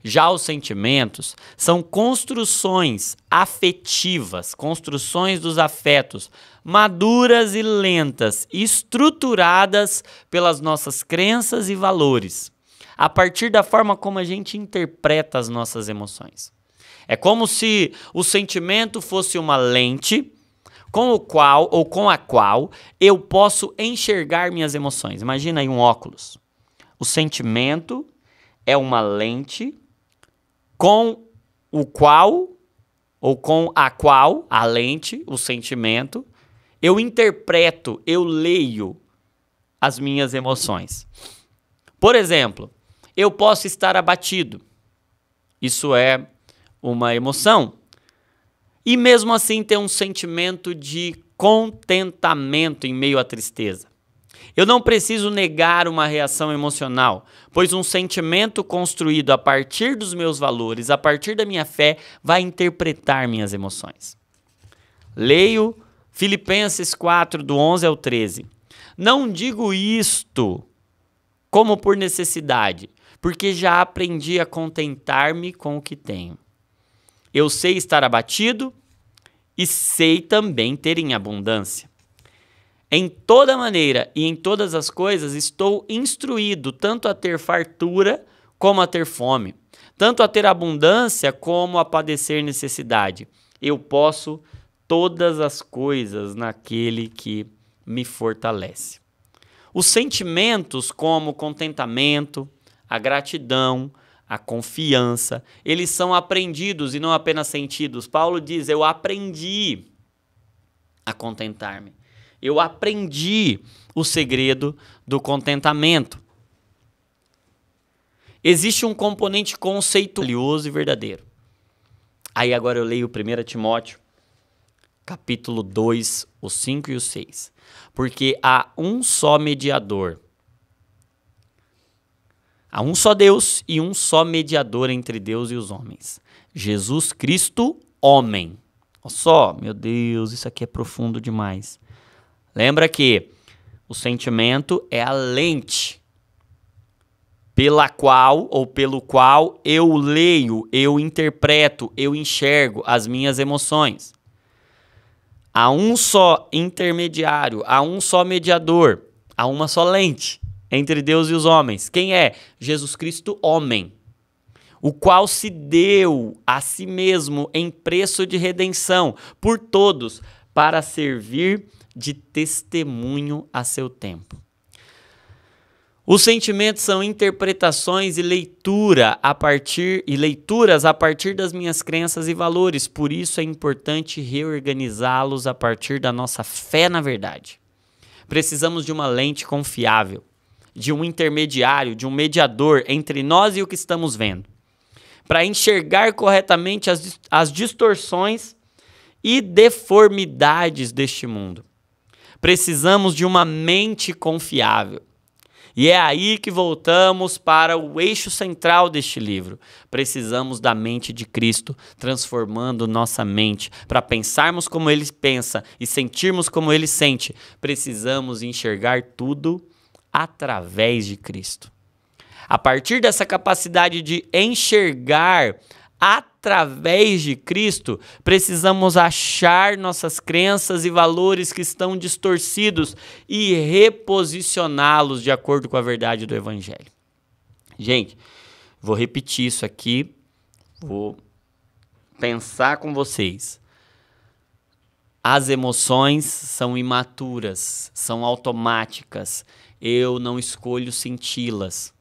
Já os sentimentos são construções afetivas, construções dos afetos, maduras e lentas, estruturadas pelas nossas crenças e valores, a partir da forma como a gente interpreta as nossas emoções. É como se o sentimento fosse uma lente com o qual ou com a qual eu posso enxergar minhas emoções. Imagina aí um óculos. O sentimento é uma lente com o qual ou com a qual a lente, o sentimento, eu interpreto, eu leio as minhas emoções. Por exemplo, eu posso estar abatido. Isso é uma emoção e mesmo assim ter um sentimento de contentamento em meio à tristeza. Eu não preciso negar uma reação emocional, pois um sentimento construído a partir dos meus valores, a partir da minha fé, vai interpretar minhas emoções. Leio Filipenses 4, do 11 ao 13. Não digo isto como por necessidade, porque já aprendi a contentar-me com o que tenho. Eu sei estar abatido e sei também ter em abundância. Em toda maneira e em todas as coisas estou instruído tanto a ter fartura como a ter fome, tanto a ter abundância como a padecer necessidade. Eu posso todas as coisas naquele que me fortalece. Os sentimentos como contentamento, a gratidão, a confiança. Eles são aprendidos e não apenas sentidos. Paulo diz: Eu aprendi a contentar-me. Eu aprendi o segredo do contentamento. Existe um componente conceituoso e verdadeiro. Aí agora eu leio 1 Timóteo, capítulo 2, os 5 e os 6. Porque há um só mediador Há um só Deus e um só mediador entre Deus e os homens. Jesus Cristo, homem. Olha só, meu Deus, isso aqui é profundo demais. Lembra que o sentimento é a lente pela qual ou pelo qual eu leio, eu interpreto, eu enxergo as minhas emoções. Há um só intermediário, há um só mediador, há uma só lente entre Deus e os homens. Quem é? Jesus Cristo, homem, o qual se deu a si mesmo em preço de redenção por todos, para servir de testemunho a seu tempo. Os sentimentos são interpretações e leitura a partir e leituras a partir das minhas crenças e valores, por isso é importante reorganizá-los a partir da nossa fé na verdade. Precisamos de uma lente confiável de um intermediário, de um mediador entre nós e o que estamos vendo, para enxergar corretamente as, as distorções e deformidades deste mundo. Precisamos de uma mente confiável. E é aí que voltamos para o eixo central deste livro. Precisamos da mente de Cristo, transformando nossa mente para pensarmos como ele pensa e sentirmos como ele sente. Precisamos enxergar tudo através de Cristo. A partir dessa capacidade de enxergar através de Cristo, precisamos achar nossas crenças e valores que estão distorcidos e reposicioná-los de acordo com a verdade do Evangelho. Gente, vou repetir isso aqui, vou pensar com vocês. As emoções são imaturas, são automáticas eu não escolho senti-las.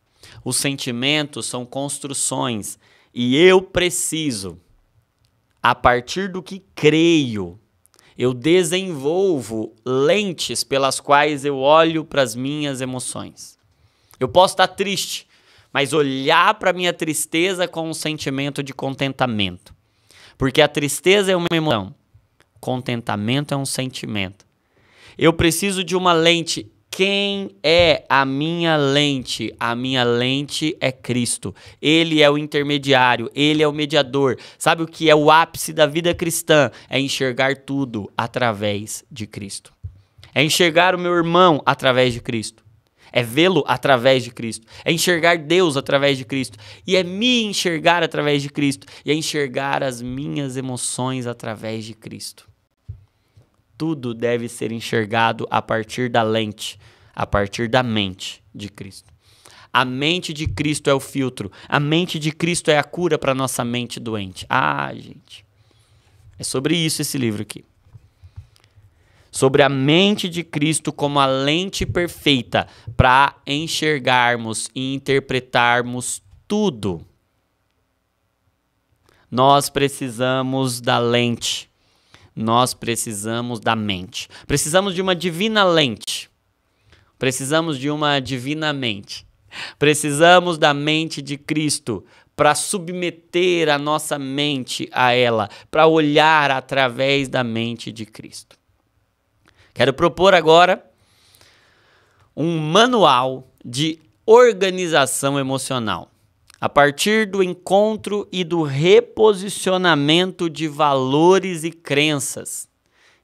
Os sentimentos são construções e eu preciso, a partir do que creio, eu desenvolvo lentes pelas quais eu olho para as minhas emoções. Eu posso estar triste, mas olhar para minha tristeza com um sentimento de contentamento. Porque a tristeza é uma emoção, contentamento é um sentimento. Eu preciso de uma lente quem é a minha lente? A minha lente é Cristo. Ele é o intermediário, ele é o mediador. Sabe o que é o ápice da vida cristã? É enxergar tudo através de Cristo. É enxergar o meu irmão através de Cristo. É vê-lo através de Cristo. É enxergar Deus através de Cristo. E é me enxergar através de Cristo. E é enxergar as minhas emoções através de Cristo tudo deve ser enxergado a partir da lente, a partir da mente de Cristo. A mente de Cristo é o filtro. A mente de Cristo é a cura para nossa mente doente. Ah, gente. É sobre isso esse livro aqui. Sobre a mente de Cristo como a lente perfeita para enxergarmos e interpretarmos tudo. Nós precisamos da lente nós precisamos da mente. Precisamos de uma divina lente. Precisamos de uma divina mente. Precisamos da mente de Cristo para submeter a nossa mente a ela, para olhar através da mente de Cristo. Quero propor agora um manual de organização emocional a partir do encontro e do reposicionamento de valores e crenças.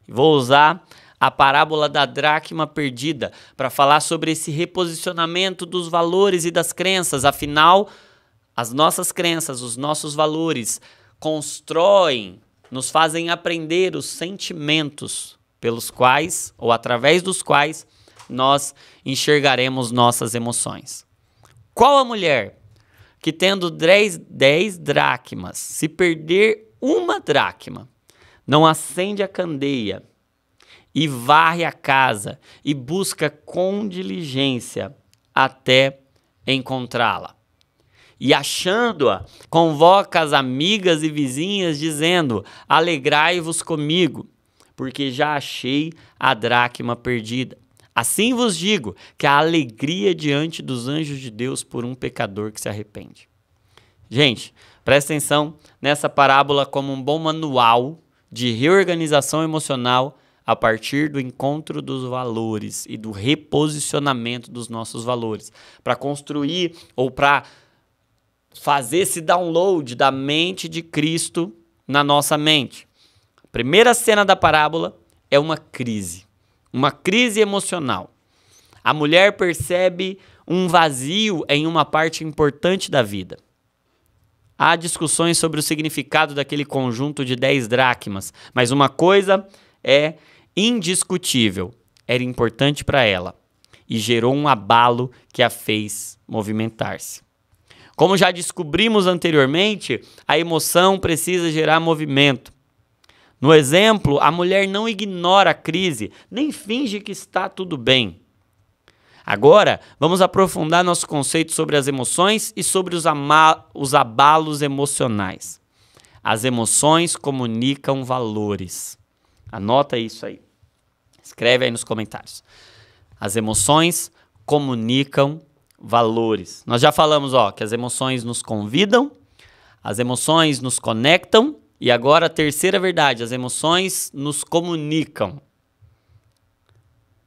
Vou usar a parábola da dracma perdida para falar sobre esse reposicionamento dos valores e das crenças. Afinal, as nossas crenças, os nossos valores constroem, nos fazem aprender os sentimentos pelos quais ou através dos quais nós enxergaremos nossas emoções. Qual a mulher que tendo 10, dracmas, se perder uma dracma, não acende a candeia e varre a casa e busca com diligência até encontrá-la. E achando-a, convoca as amigas e vizinhas, dizendo: Alegrai-vos comigo, porque já achei a dracma perdida. Assim vos digo que há alegria diante dos anjos de Deus por um pecador que se arrepende. Gente, presta atenção nessa parábola como um bom manual de reorganização emocional a partir do encontro dos valores e do reposicionamento dos nossos valores, para construir ou para fazer esse download da mente de Cristo na nossa mente. A primeira cena da parábola é uma crise uma crise emocional. A mulher percebe um vazio em uma parte importante da vida. Há discussões sobre o significado daquele conjunto de 10 dracmas, mas uma coisa é indiscutível: era importante para ela e gerou um abalo que a fez movimentar-se. Como já descobrimos anteriormente, a emoção precisa gerar movimento. No exemplo, a mulher não ignora a crise, nem finge que está tudo bem. Agora, vamos aprofundar nosso conceito sobre as emoções e sobre os, os abalos emocionais. As emoções comunicam valores. Anota isso aí. Escreve aí nos comentários. As emoções comunicam valores. Nós já falamos, ó, que as emoções nos convidam, as emoções nos conectam e agora a terceira verdade: as emoções nos comunicam.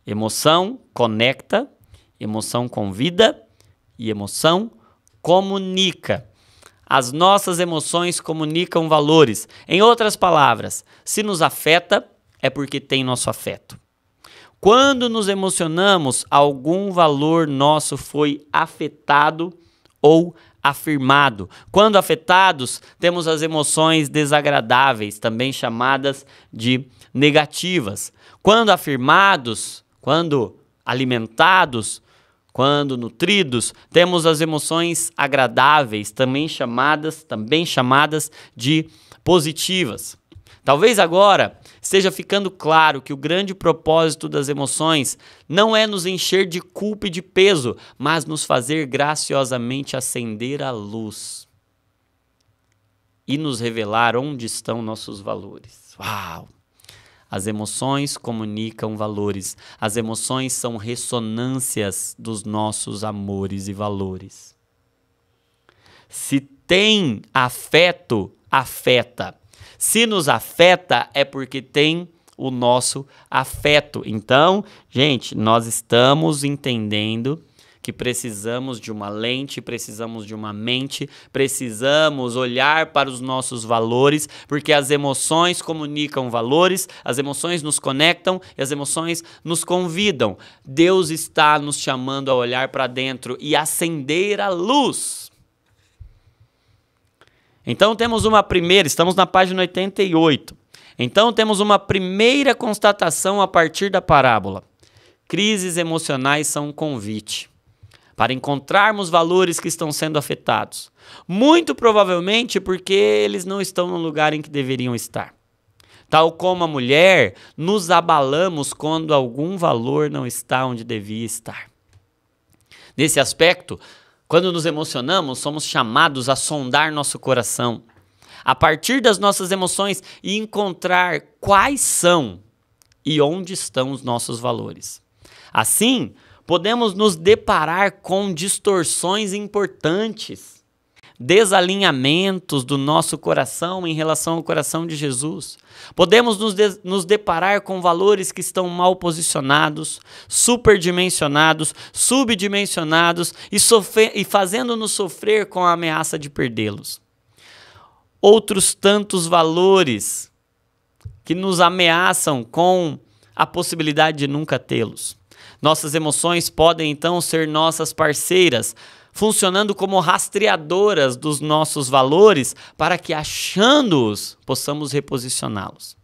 Emoção conecta, emoção convida e emoção comunica. As nossas emoções comunicam valores. Em outras palavras, se nos afeta, é porque tem nosso afeto. Quando nos emocionamos, algum valor nosso foi afetado ou afetado afirmado. Quando afetados, temos as emoções desagradáveis, também chamadas de negativas. Quando afirmados, quando alimentados, quando nutridos, temos as emoções agradáveis, também chamadas, também chamadas de positivas. Talvez agora esteja ficando claro que o grande propósito das emoções não é nos encher de culpa e de peso, mas nos fazer graciosamente acender a luz e nos revelar onde estão nossos valores. Uau! As emoções comunicam valores. As emoções são ressonâncias dos nossos amores e valores. Se tem afeto, afeta. Se nos afeta, é porque tem o nosso afeto. Então, gente, nós estamos entendendo que precisamos de uma lente, precisamos de uma mente, precisamos olhar para os nossos valores, porque as emoções comunicam valores, as emoções nos conectam e as emoções nos convidam. Deus está nos chamando a olhar para dentro e acender a luz. Então temos uma primeira, estamos na página 88. Então temos uma primeira constatação a partir da parábola. Crises emocionais são um convite para encontrarmos valores que estão sendo afetados. Muito provavelmente porque eles não estão no lugar em que deveriam estar. Tal como a mulher, nos abalamos quando algum valor não está onde devia estar. Nesse aspecto, quando nos emocionamos, somos chamados a sondar nosso coração, a partir das nossas emoções e encontrar quais são e onde estão os nossos valores. Assim, podemos nos deparar com distorções importantes desalinhamentos do nosso coração em relação ao coração de Jesus. Podemos nos, de nos deparar com valores que estão mal posicionados, superdimensionados, subdimensionados e, e fazendo-nos sofrer com a ameaça de perdê-los. Outros tantos valores que nos ameaçam com a possibilidade de nunca tê-los. Nossas emoções podem então ser nossas parceiras funcionando como rastreadoras dos nossos valores para que, achando-os, possamos reposicioná-los.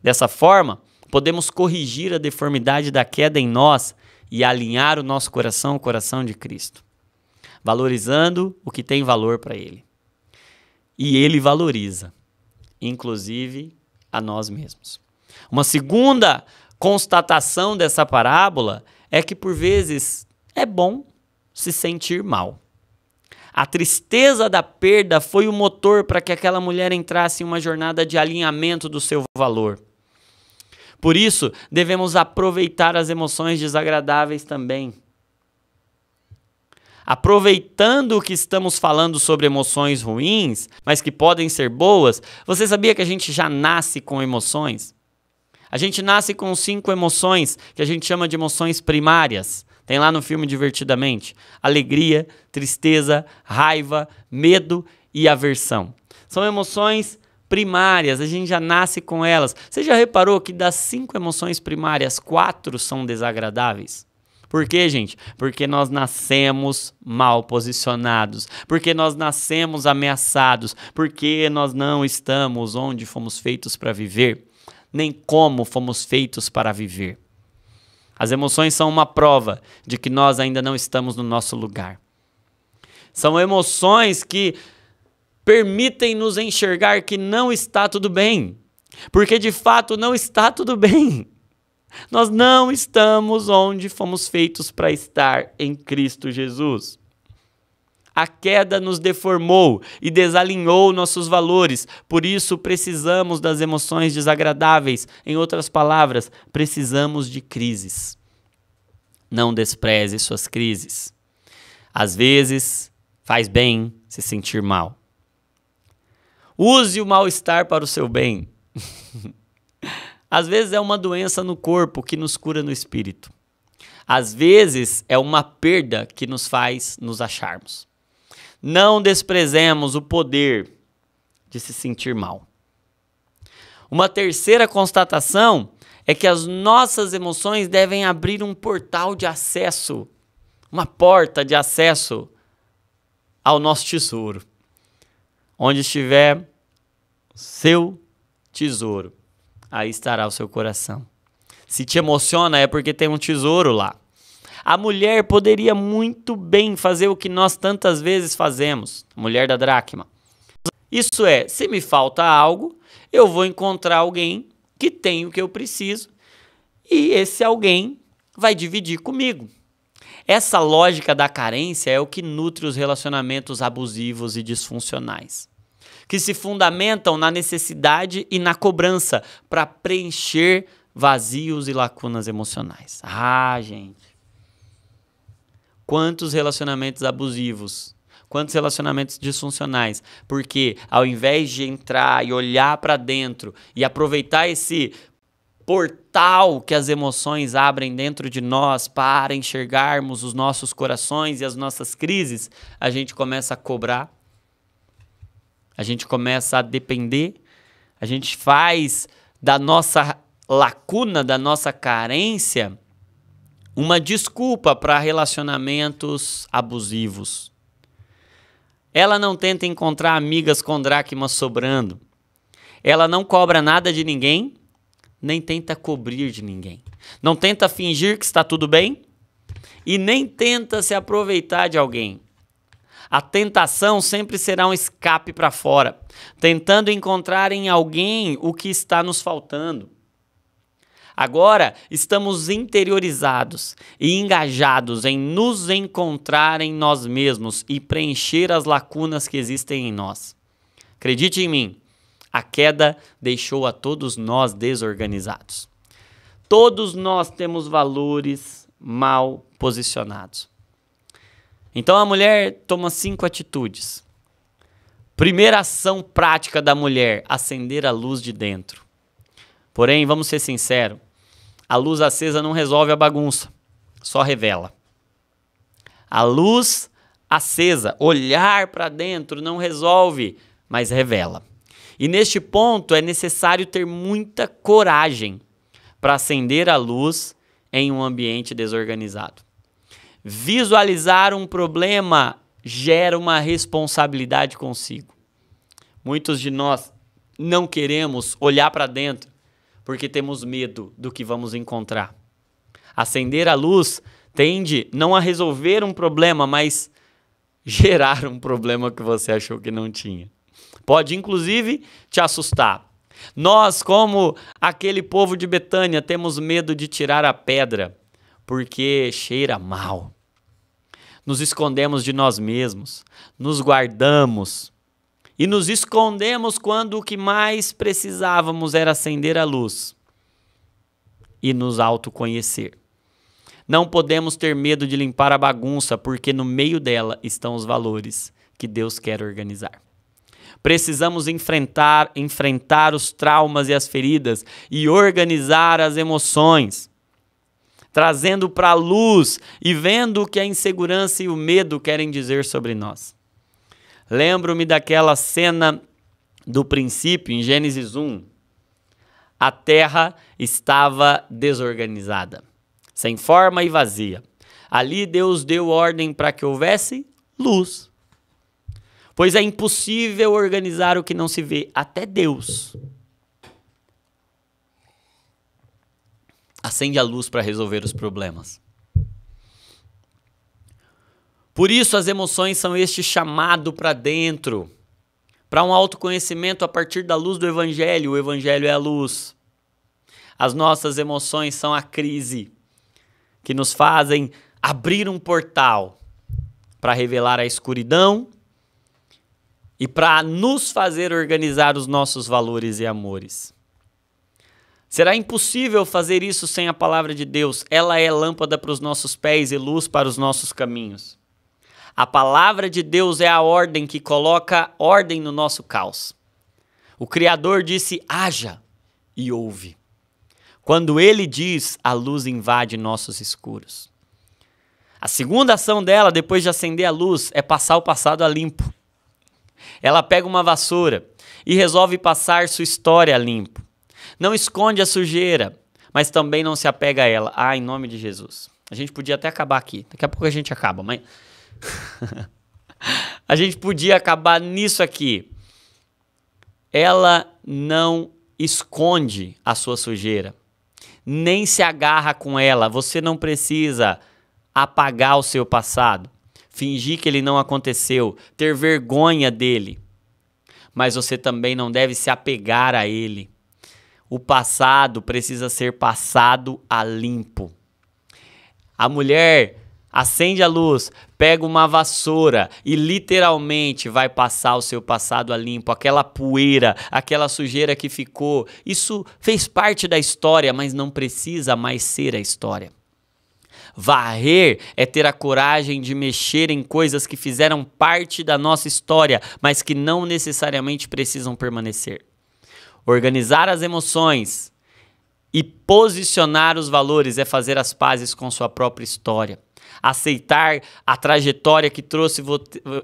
Dessa forma, podemos corrigir a deformidade da queda em nós e alinhar o nosso coração ao coração de Cristo, valorizando o que tem valor para Ele. E Ele valoriza, inclusive a nós mesmos. Uma segunda constatação dessa parábola é que, por vezes, é bom se sentir mal. A tristeza da perda foi o motor para que aquela mulher entrasse em uma jornada de alinhamento do seu valor. Por isso, devemos aproveitar as emoções desagradáveis também. Aproveitando o que estamos falando sobre emoções ruins, mas que podem ser boas, você sabia que a gente já nasce com emoções? A gente nasce com cinco emoções, que a gente chama de emoções primárias. Tem lá no filme Divertidamente alegria, tristeza, raiva, medo e aversão. São emoções primárias, a gente já nasce com elas. Você já reparou que das cinco emoções primárias, quatro são desagradáveis? Por quê, gente? Porque nós nascemos mal posicionados, porque nós nascemos ameaçados, porque nós não estamos onde fomos feitos para viver, nem como fomos feitos para viver. As emoções são uma prova de que nós ainda não estamos no nosso lugar. São emoções que permitem nos enxergar que não está tudo bem, porque de fato não está tudo bem. Nós não estamos onde fomos feitos para estar em Cristo Jesus. A queda nos deformou e desalinhou nossos valores. Por isso, precisamos das emoções desagradáveis. Em outras palavras, precisamos de crises. Não despreze suas crises. Às vezes, faz bem se sentir mal. Use o mal-estar para o seu bem. Às vezes é uma doença no corpo que nos cura no espírito. Às vezes é uma perda que nos faz nos acharmos. Não desprezemos o poder de se sentir mal. Uma terceira constatação é que as nossas emoções devem abrir um portal de acesso, uma porta de acesso ao nosso tesouro. Onde estiver seu tesouro, aí estará o seu coração. Se te emociona é porque tem um tesouro lá. A mulher poderia muito bem fazer o que nós tantas vezes fazemos, a mulher da dracma. Isso é, se me falta algo, eu vou encontrar alguém que tem o que eu preciso e esse alguém vai dividir comigo. Essa lógica da carência é o que nutre os relacionamentos abusivos e disfuncionais, que se fundamentam na necessidade e na cobrança para preencher vazios e lacunas emocionais. Ah, gente. Quantos relacionamentos abusivos? Quantos relacionamentos disfuncionais? Porque ao invés de entrar e olhar para dentro e aproveitar esse portal que as emoções abrem dentro de nós para enxergarmos os nossos corações e as nossas crises, a gente começa a cobrar, a gente começa a depender, a gente faz da nossa lacuna, da nossa carência, uma desculpa para relacionamentos abusivos. Ela não tenta encontrar amigas com dracmas sobrando. Ela não cobra nada de ninguém, nem tenta cobrir de ninguém. Não tenta fingir que está tudo bem e nem tenta se aproveitar de alguém. A tentação sempre será um escape para fora, tentando encontrar em alguém o que está nos faltando. Agora estamos interiorizados e engajados em nos encontrar em nós mesmos e preencher as lacunas que existem em nós. Acredite em mim, a queda deixou a todos nós desorganizados. Todos nós temos valores mal posicionados. Então a mulher toma cinco atitudes. Primeira ação prática da mulher: acender a luz de dentro. Porém, vamos ser sinceros, a luz acesa não resolve a bagunça, só revela. A luz acesa, olhar para dentro não resolve, mas revela. E neste ponto é necessário ter muita coragem para acender a luz em um ambiente desorganizado. Visualizar um problema gera uma responsabilidade consigo. Muitos de nós não queremos olhar para dentro porque temos medo do que vamos encontrar. Acender a luz tende não a resolver um problema, mas gerar um problema que você achou que não tinha. Pode inclusive te assustar. Nós, como aquele povo de Betânia, temos medo de tirar a pedra, porque cheira mal. Nos escondemos de nós mesmos, nos guardamos e nos escondemos quando o que mais precisávamos era acender a luz e nos autoconhecer. Não podemos ter medo de limpar a bagunça, porque no meio dela estão os valores que Deus quer organizar. Precisamos enfrentar, enfrentar os traumas e as feridas e organizar as emoções, trazendo para a luz e vendo o que a insegurança e o medo querem dizer sobre nós. Lembro-me daquela cena do princípio, em Gênesis 1. A terra estava desorganizada, sem forma e vazia. Ali Deus deu ordem para que houvesse luz. Pois é impossível organizar o que não se vê, até Deus. Acende a luz para resolver os problemas. Por isso as emoções são este chamado para dentro, para um autoconhecimento a partir da luz do evangelho. O evangelho é a luz. As nossas emoções são a crise que nos fazem abrir um portal para revelar a escuridão e para nos fazer organizar os nossos valores e amores. Será impossível fazer isso sem a palavra de Deus. Ela é lâmpada para os nossos pés e luz para os nossos caminhos. A palavra de Deus é a ordem que coloca ordem no nosso caos. O Criador disse: haja e ouve. Quando ele diz, a luz invade nossos escuros. A segunda ação dela, depois de acender a luz, é passar o passado a limpo. Ela pega uma vassoura e resolve passar sua história a limpo. Não esconde a sujeira, mas também não se apega a ela. Ah, em nome de Jesus. A gente podia até acabar aqui. Daqui a pouco a gente acaba, mas a gente podia acabar nisso aqui. Ela não esconde a sua sujeira, nem se agarra com ela. Você não precisa apagar o seu passado, fingir que ele não aconteceu, ter vergonha dele. Mas você também não deve se apegar a ele. O passado precisa ser passado a limpo. A mulher Acende a luz, pega uma vassoura e literalmente vai passar o seu passado a limpo, aquela poeira, aquela sujeira que ficou. Isso fez parte da história, mas não precisa mais ser a história. Varrer é ter a coragem de mexer em coisas que fizeram parte da nossa história, mas que não necessariamente precisam permanecer. Organizar as emoções e posicionar os valores é fazer as pazes com sua própria história aceitar a trajetória que trouxe,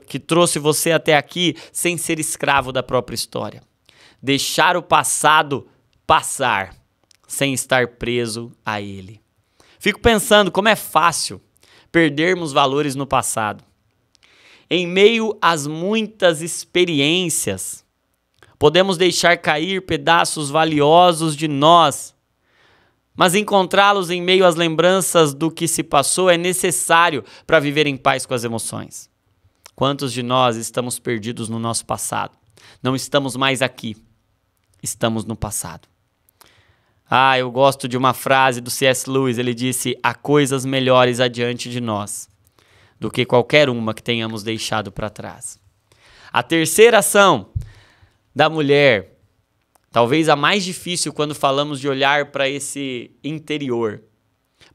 que trouxe você até aqui sem ser escravo da própria história. Deixar o passado passar sem estar preso a ele. Fico pensando como é fácil perdermos valores no passado. Em meio às muitas experiências, podemos deixar cair pedaços valiosos de nós mas encontrá-los em meio às lembranças do que se passou é necessário para viver em paz com as emoções. Quantos de nós estamos perdidos no nosso passado? Não estamos mais aqui, estamos no passado. Ah, eu gosto de uma frase do C.S. Lewis, ele disse: há coisas melhores adiante de nós do que qualquer uma que tenhamos deixado para trás. A terceira ação da mulher talvez a mais difícil quando falamos de olhar para esse interior,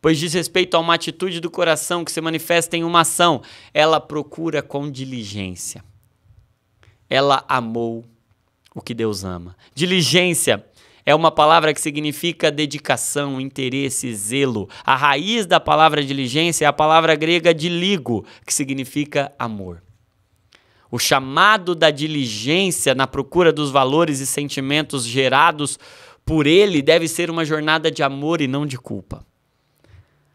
pois diz respeito a uma atitude do coração que se manifesta em uma ação. Ela procura com diligência. Ela amou o que Deus ama. Diligência é uma palavra que significa dedicação, interesse, zelo. A raiz da palavra diligência é a palavra grega diligo, que significa amor. O chamado da diligência na procura dos valores e sentimentos gerados por ele deve ser uma jornada de amor e não de culpa.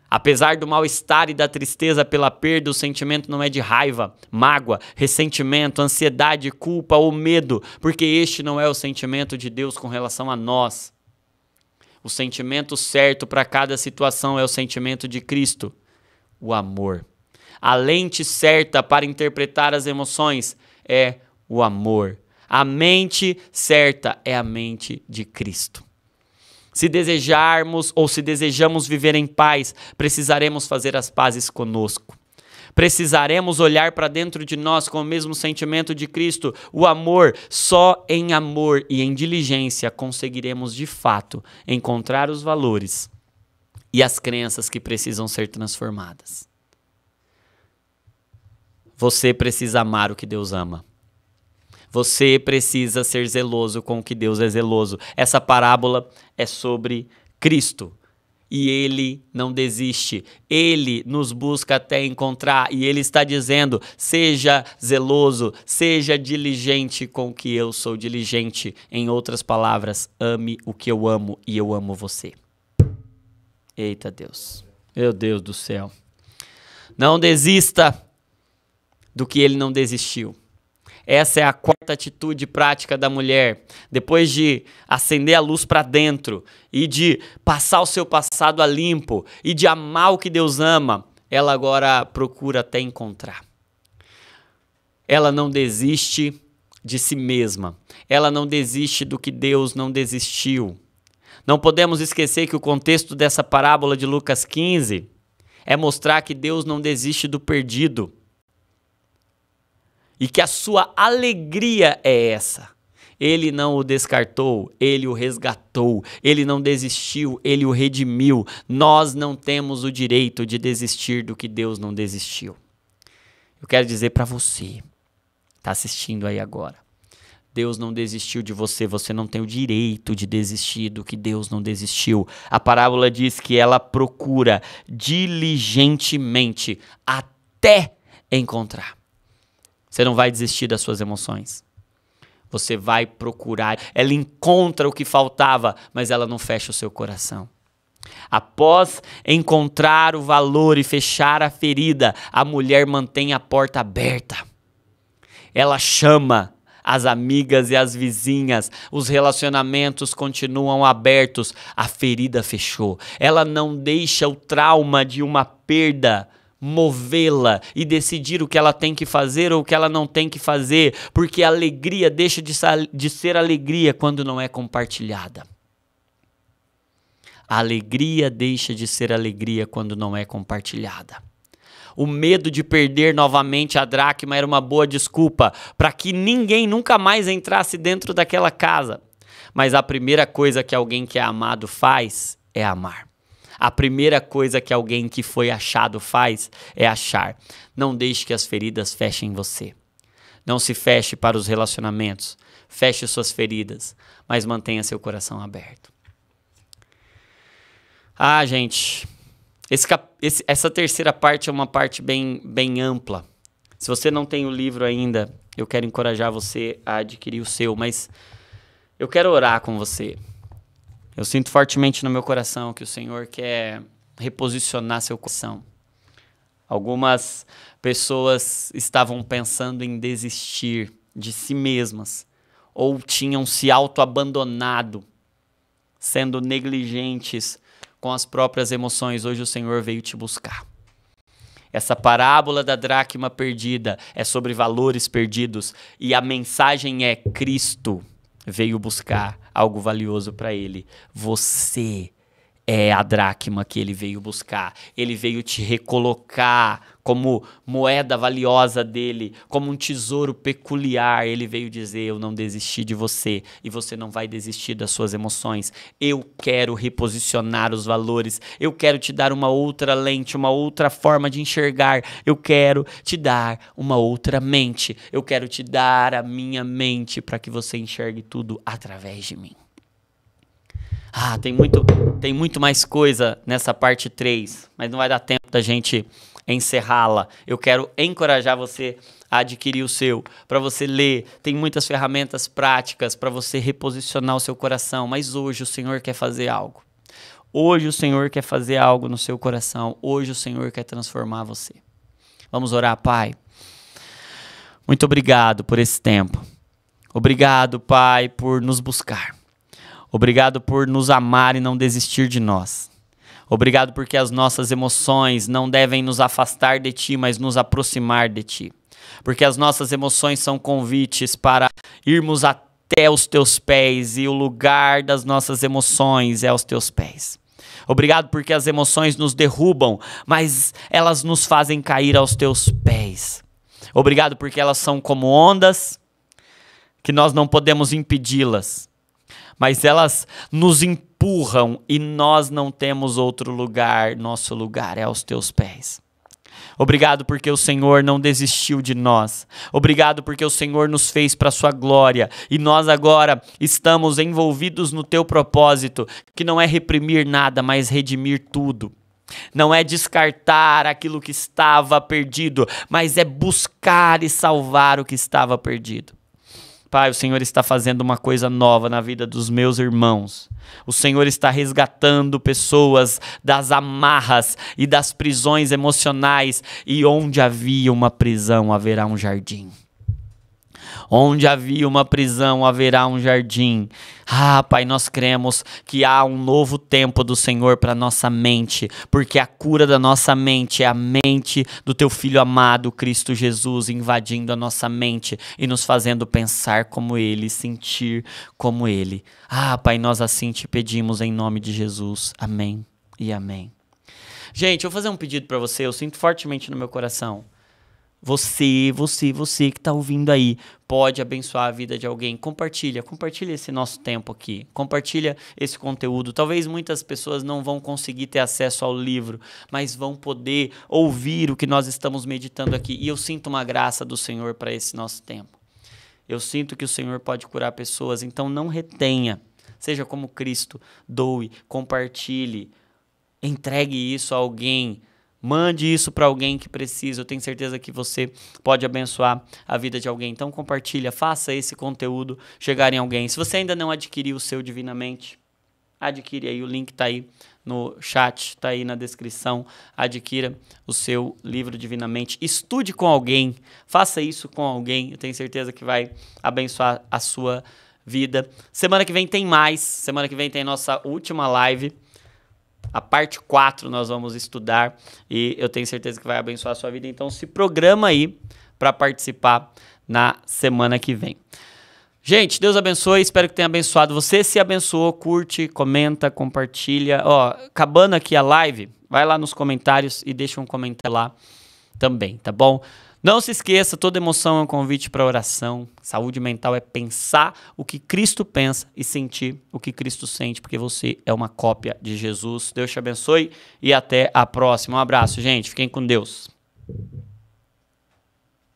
Apesar do mal-estar e da tristeza pela perda, o sentimento não é de raiva, mágoa, ressentimento, ansiedade, culpa ou medo, porque este não é o sentimento de Deus com relação a nós. O sentimento certo para cada situação é o sentimento de Cristo, o amor. A lente certa para interpretar as emoções é o amor. A mente certa é a mente de Cristo. Se desejarmos ou se desejamos viver em paz, precisaremos fazer as pazes conosco. Precisaremos olhar para dentro de nós com o mesmo sentimento de Cristo, o amor. Só em amor e em diligência conseguiremos de fato encontrar os valores e as crenças que precisam ser transformadas. Você precisa amar o que Deus ama. Você precisa ser zeloso com o que Deus é zeloso. Essa parábola é sobre Cristo. E ele não desiste. Ele nos busca até encontrar. E ele está dizendo: seja zeloso, seja diligente com o que eu sou diligente. Em outras palavras, ame o que eu amo e eu amo você. Eita Deus. Meu Deus do céu. Não desista do que ele não desistiu. Essa é a quarta atitude prática da mulher. Depois de acender a luz para dentro e de passar o seu passado a limpo e de amar o que Deus ama, ela agora procura até encontrar. Ela não desiste de si mesma. Ela não desiste do que Deus não desistiu. Não podemos esquecer que o contexto dessa parábola de Lucas 15 é mostrar que Deus não desiste do perdido e que a sua alegria é essa. Ele não o descartou, ele o resgatou, ele não desistiu, ele o redimiu. Nós não temos o direito de desistir do que Deus não desistiu. Eu quero dizer para você, está assistindo aí agora. Deus não desistiu de você, você não tem o direito de desistir do que Deus não desistiu. A parábola diz que ela procura diligentemente até encontrar. Você não vai desistir das suas emoções. Você vai procurar. Ela encontra o que faltava, mas ela não fecha o seu coração. Após encontrar o valor e fechar a ferida, a mulher mantém a porta aberta. Ela chama as amigas e as vizinhas, os relacionamentos continuam abertos, a ferida fechou. Ela não deixa o trauma de uma perda movê-la e decidir o que ela tem que fazer ou o que ela não tem que fazer, porque a alegria deixa de ser alegria quando não é compartilhada. A alegria deixa de ser alegria quando não é compartilhada. O medo de perder novamente a dracma era uma boa desculpa para que ninguém nunca mais entrasse dentro daquela casa. Mas a primeira coisa que alguém que é amado faz é amar. A primeira coisa que alguém que foi achado faz é achar. Não deixe que as feridas fechem você. Não se feche para os relacionamentos. Feche suas feridas, mas mantenha seu coração aberto. Ah, gente, esse, esse, essa terceira parte é uma parte bem, bem ampla. Se você não tem o livro ainda, eu quero encorajar você a adquirir o seu, mas eu quero orar com você. Eu sinto fortemente no meu coração que o Senhor quer reposicionar seu coração. Algumas pessoas estavam pensando em desistir de si mesmas ou tinham se auto-abandonado, sendo negligentes com as próprias emoções. Hoje o Senhor veio te buscar. Essa parábola da dracma perdida é sobre valores perdidos e a mensagem é: Cristo veio buscar algo valioso para ele. Você é a dracma que ele veio buscar. Ele veio te recolocar como moeda valiosa dele, como um tesouro peculiar. Ele veio dizer: Eu não desisti de você e você não vai desistir das suas emoções. Eu quero reposicionar os valores. Eu quero te dar uma outra lente, uma outra forma de enxergar. Eu quero te dar uma outra mente. Eu quero te dar a minha mente para que você enxergue tudo através de mim ah, tem muito, tem muito mais coisa nessa parte 3, mas não vai dar tempo da gente encerrá-la. Eu quero encorajar você a adquirir o seu, para você ler. Tem muitas ferramentas práticas para você reposicionar o seu coração, mas hoje o Senhor quer fazer algo. Hoje o Senhor quer fazer algo no seu coração. Hoje o Senhor quer transformar você. Vamos orar, Pai. Muito obrigado por esse tempo. Obrigado, Pai, por nos buscar. Obrigado por nos amar e não desistir de nós. Obrigado porque as nossas emoções não devem nos afastar de Ti, mas nos aproximar de Ti. Porque as nossas emoções são convites para irmos até os Teus pés e o lugar das nossas emoções é aos Teus pés. Obrigado porque as emoções nos derrubam, mas elas nos fazem cair aos Teus pés. Obrigado porque elas são como ondas que nós não podemos impedi-las mas elas nos empurram e nós não temos outro lugar. Nosso lugar é aos teus pés. Obrigado porque o Senhor não desistiu de nós. Obrigado porque o Senhor nos fez para sua glória e nós agora estamos envolvidos no teu propósito, que não é reprimir nada, mas redimir tudo. Não é descartar aquilo que estava perdido, mas é buscar e salvar o que estava perdido. Pai, o Senhor está fazendo uma coisa nova na vida dos meus irmãos. O Senhor está resgatando pessoas das amarras e das prisões emocionais, e onde havia uma prisão haverá um jardim. Onde havia uma prisão, haverá um jardim. Ah, Pai, nós cremos que há um novo tempo do Senhor para nossa mente, porque a cura da nossa mente é a mente do teu filho amado, Cristo Jesus, invadindo a nossa mente e nos fazendo pensar como ele, sentir como ele. Ah, Pai, nós assim te pedimos em nome de Jesus. Amém e amém. Gente, eu vou fazer um pedido para você, eu sinto fortemente no meu coração. Você, você, você que está ouvindo aí, pode abençoar a vida de alguém. Compartilha, compartilha esse nosso tempo aqui. Compartilha esse conteúdo. Talvez muitas pessoas não vão conseguir ter acesso ao livro, mas vão poder ouvir o que nós estamos meditando aqui. E eu sinto uma graça do Senhor para esse nosso tempo. Eu sinto que o Senhor pode curar pessoas, então não retenha. Seja como Cristo, doe, compartilhe, entregue isso a alguém Mande isso para alguém que precisa. Eu tenho certeza que você pode abençoar a vida de alguém. Então compartilha, faça esse conteúdo chegar em alguém. Se você ainda não adquiriu o seu divinamente, adquire aí. O link está aí no chat, está aí na descrição. Adquira o seu livro divinamente. Estude com alguém, faça isso com alguém. Eu tenho certeza que vai abençoar a sua vida. Semana que vem tem mais. Semana que vem tem nossa última live a parte 4 nós vamos estudar e eu tenho certeza que vai abençoar a sua vida. Então se programa aí para participar na semana que vem. Gente, Deus abençoe, espero que tenha abençoado você. Se abençoou, curte, comenta, compartilha. Ó, acabando aqui a live, vai lá nos comentários e deixa um comentário lá também, tá bom? Não se esqueça, toda emoção é um convite para oração. Saúde mental é pensar o que Cristo pensa e sentir o que Cristo sente, porque você é uma cópia de Jesus. Deus te abençoe e até a próxima. Um abraço, gente. Fiquem com Deus.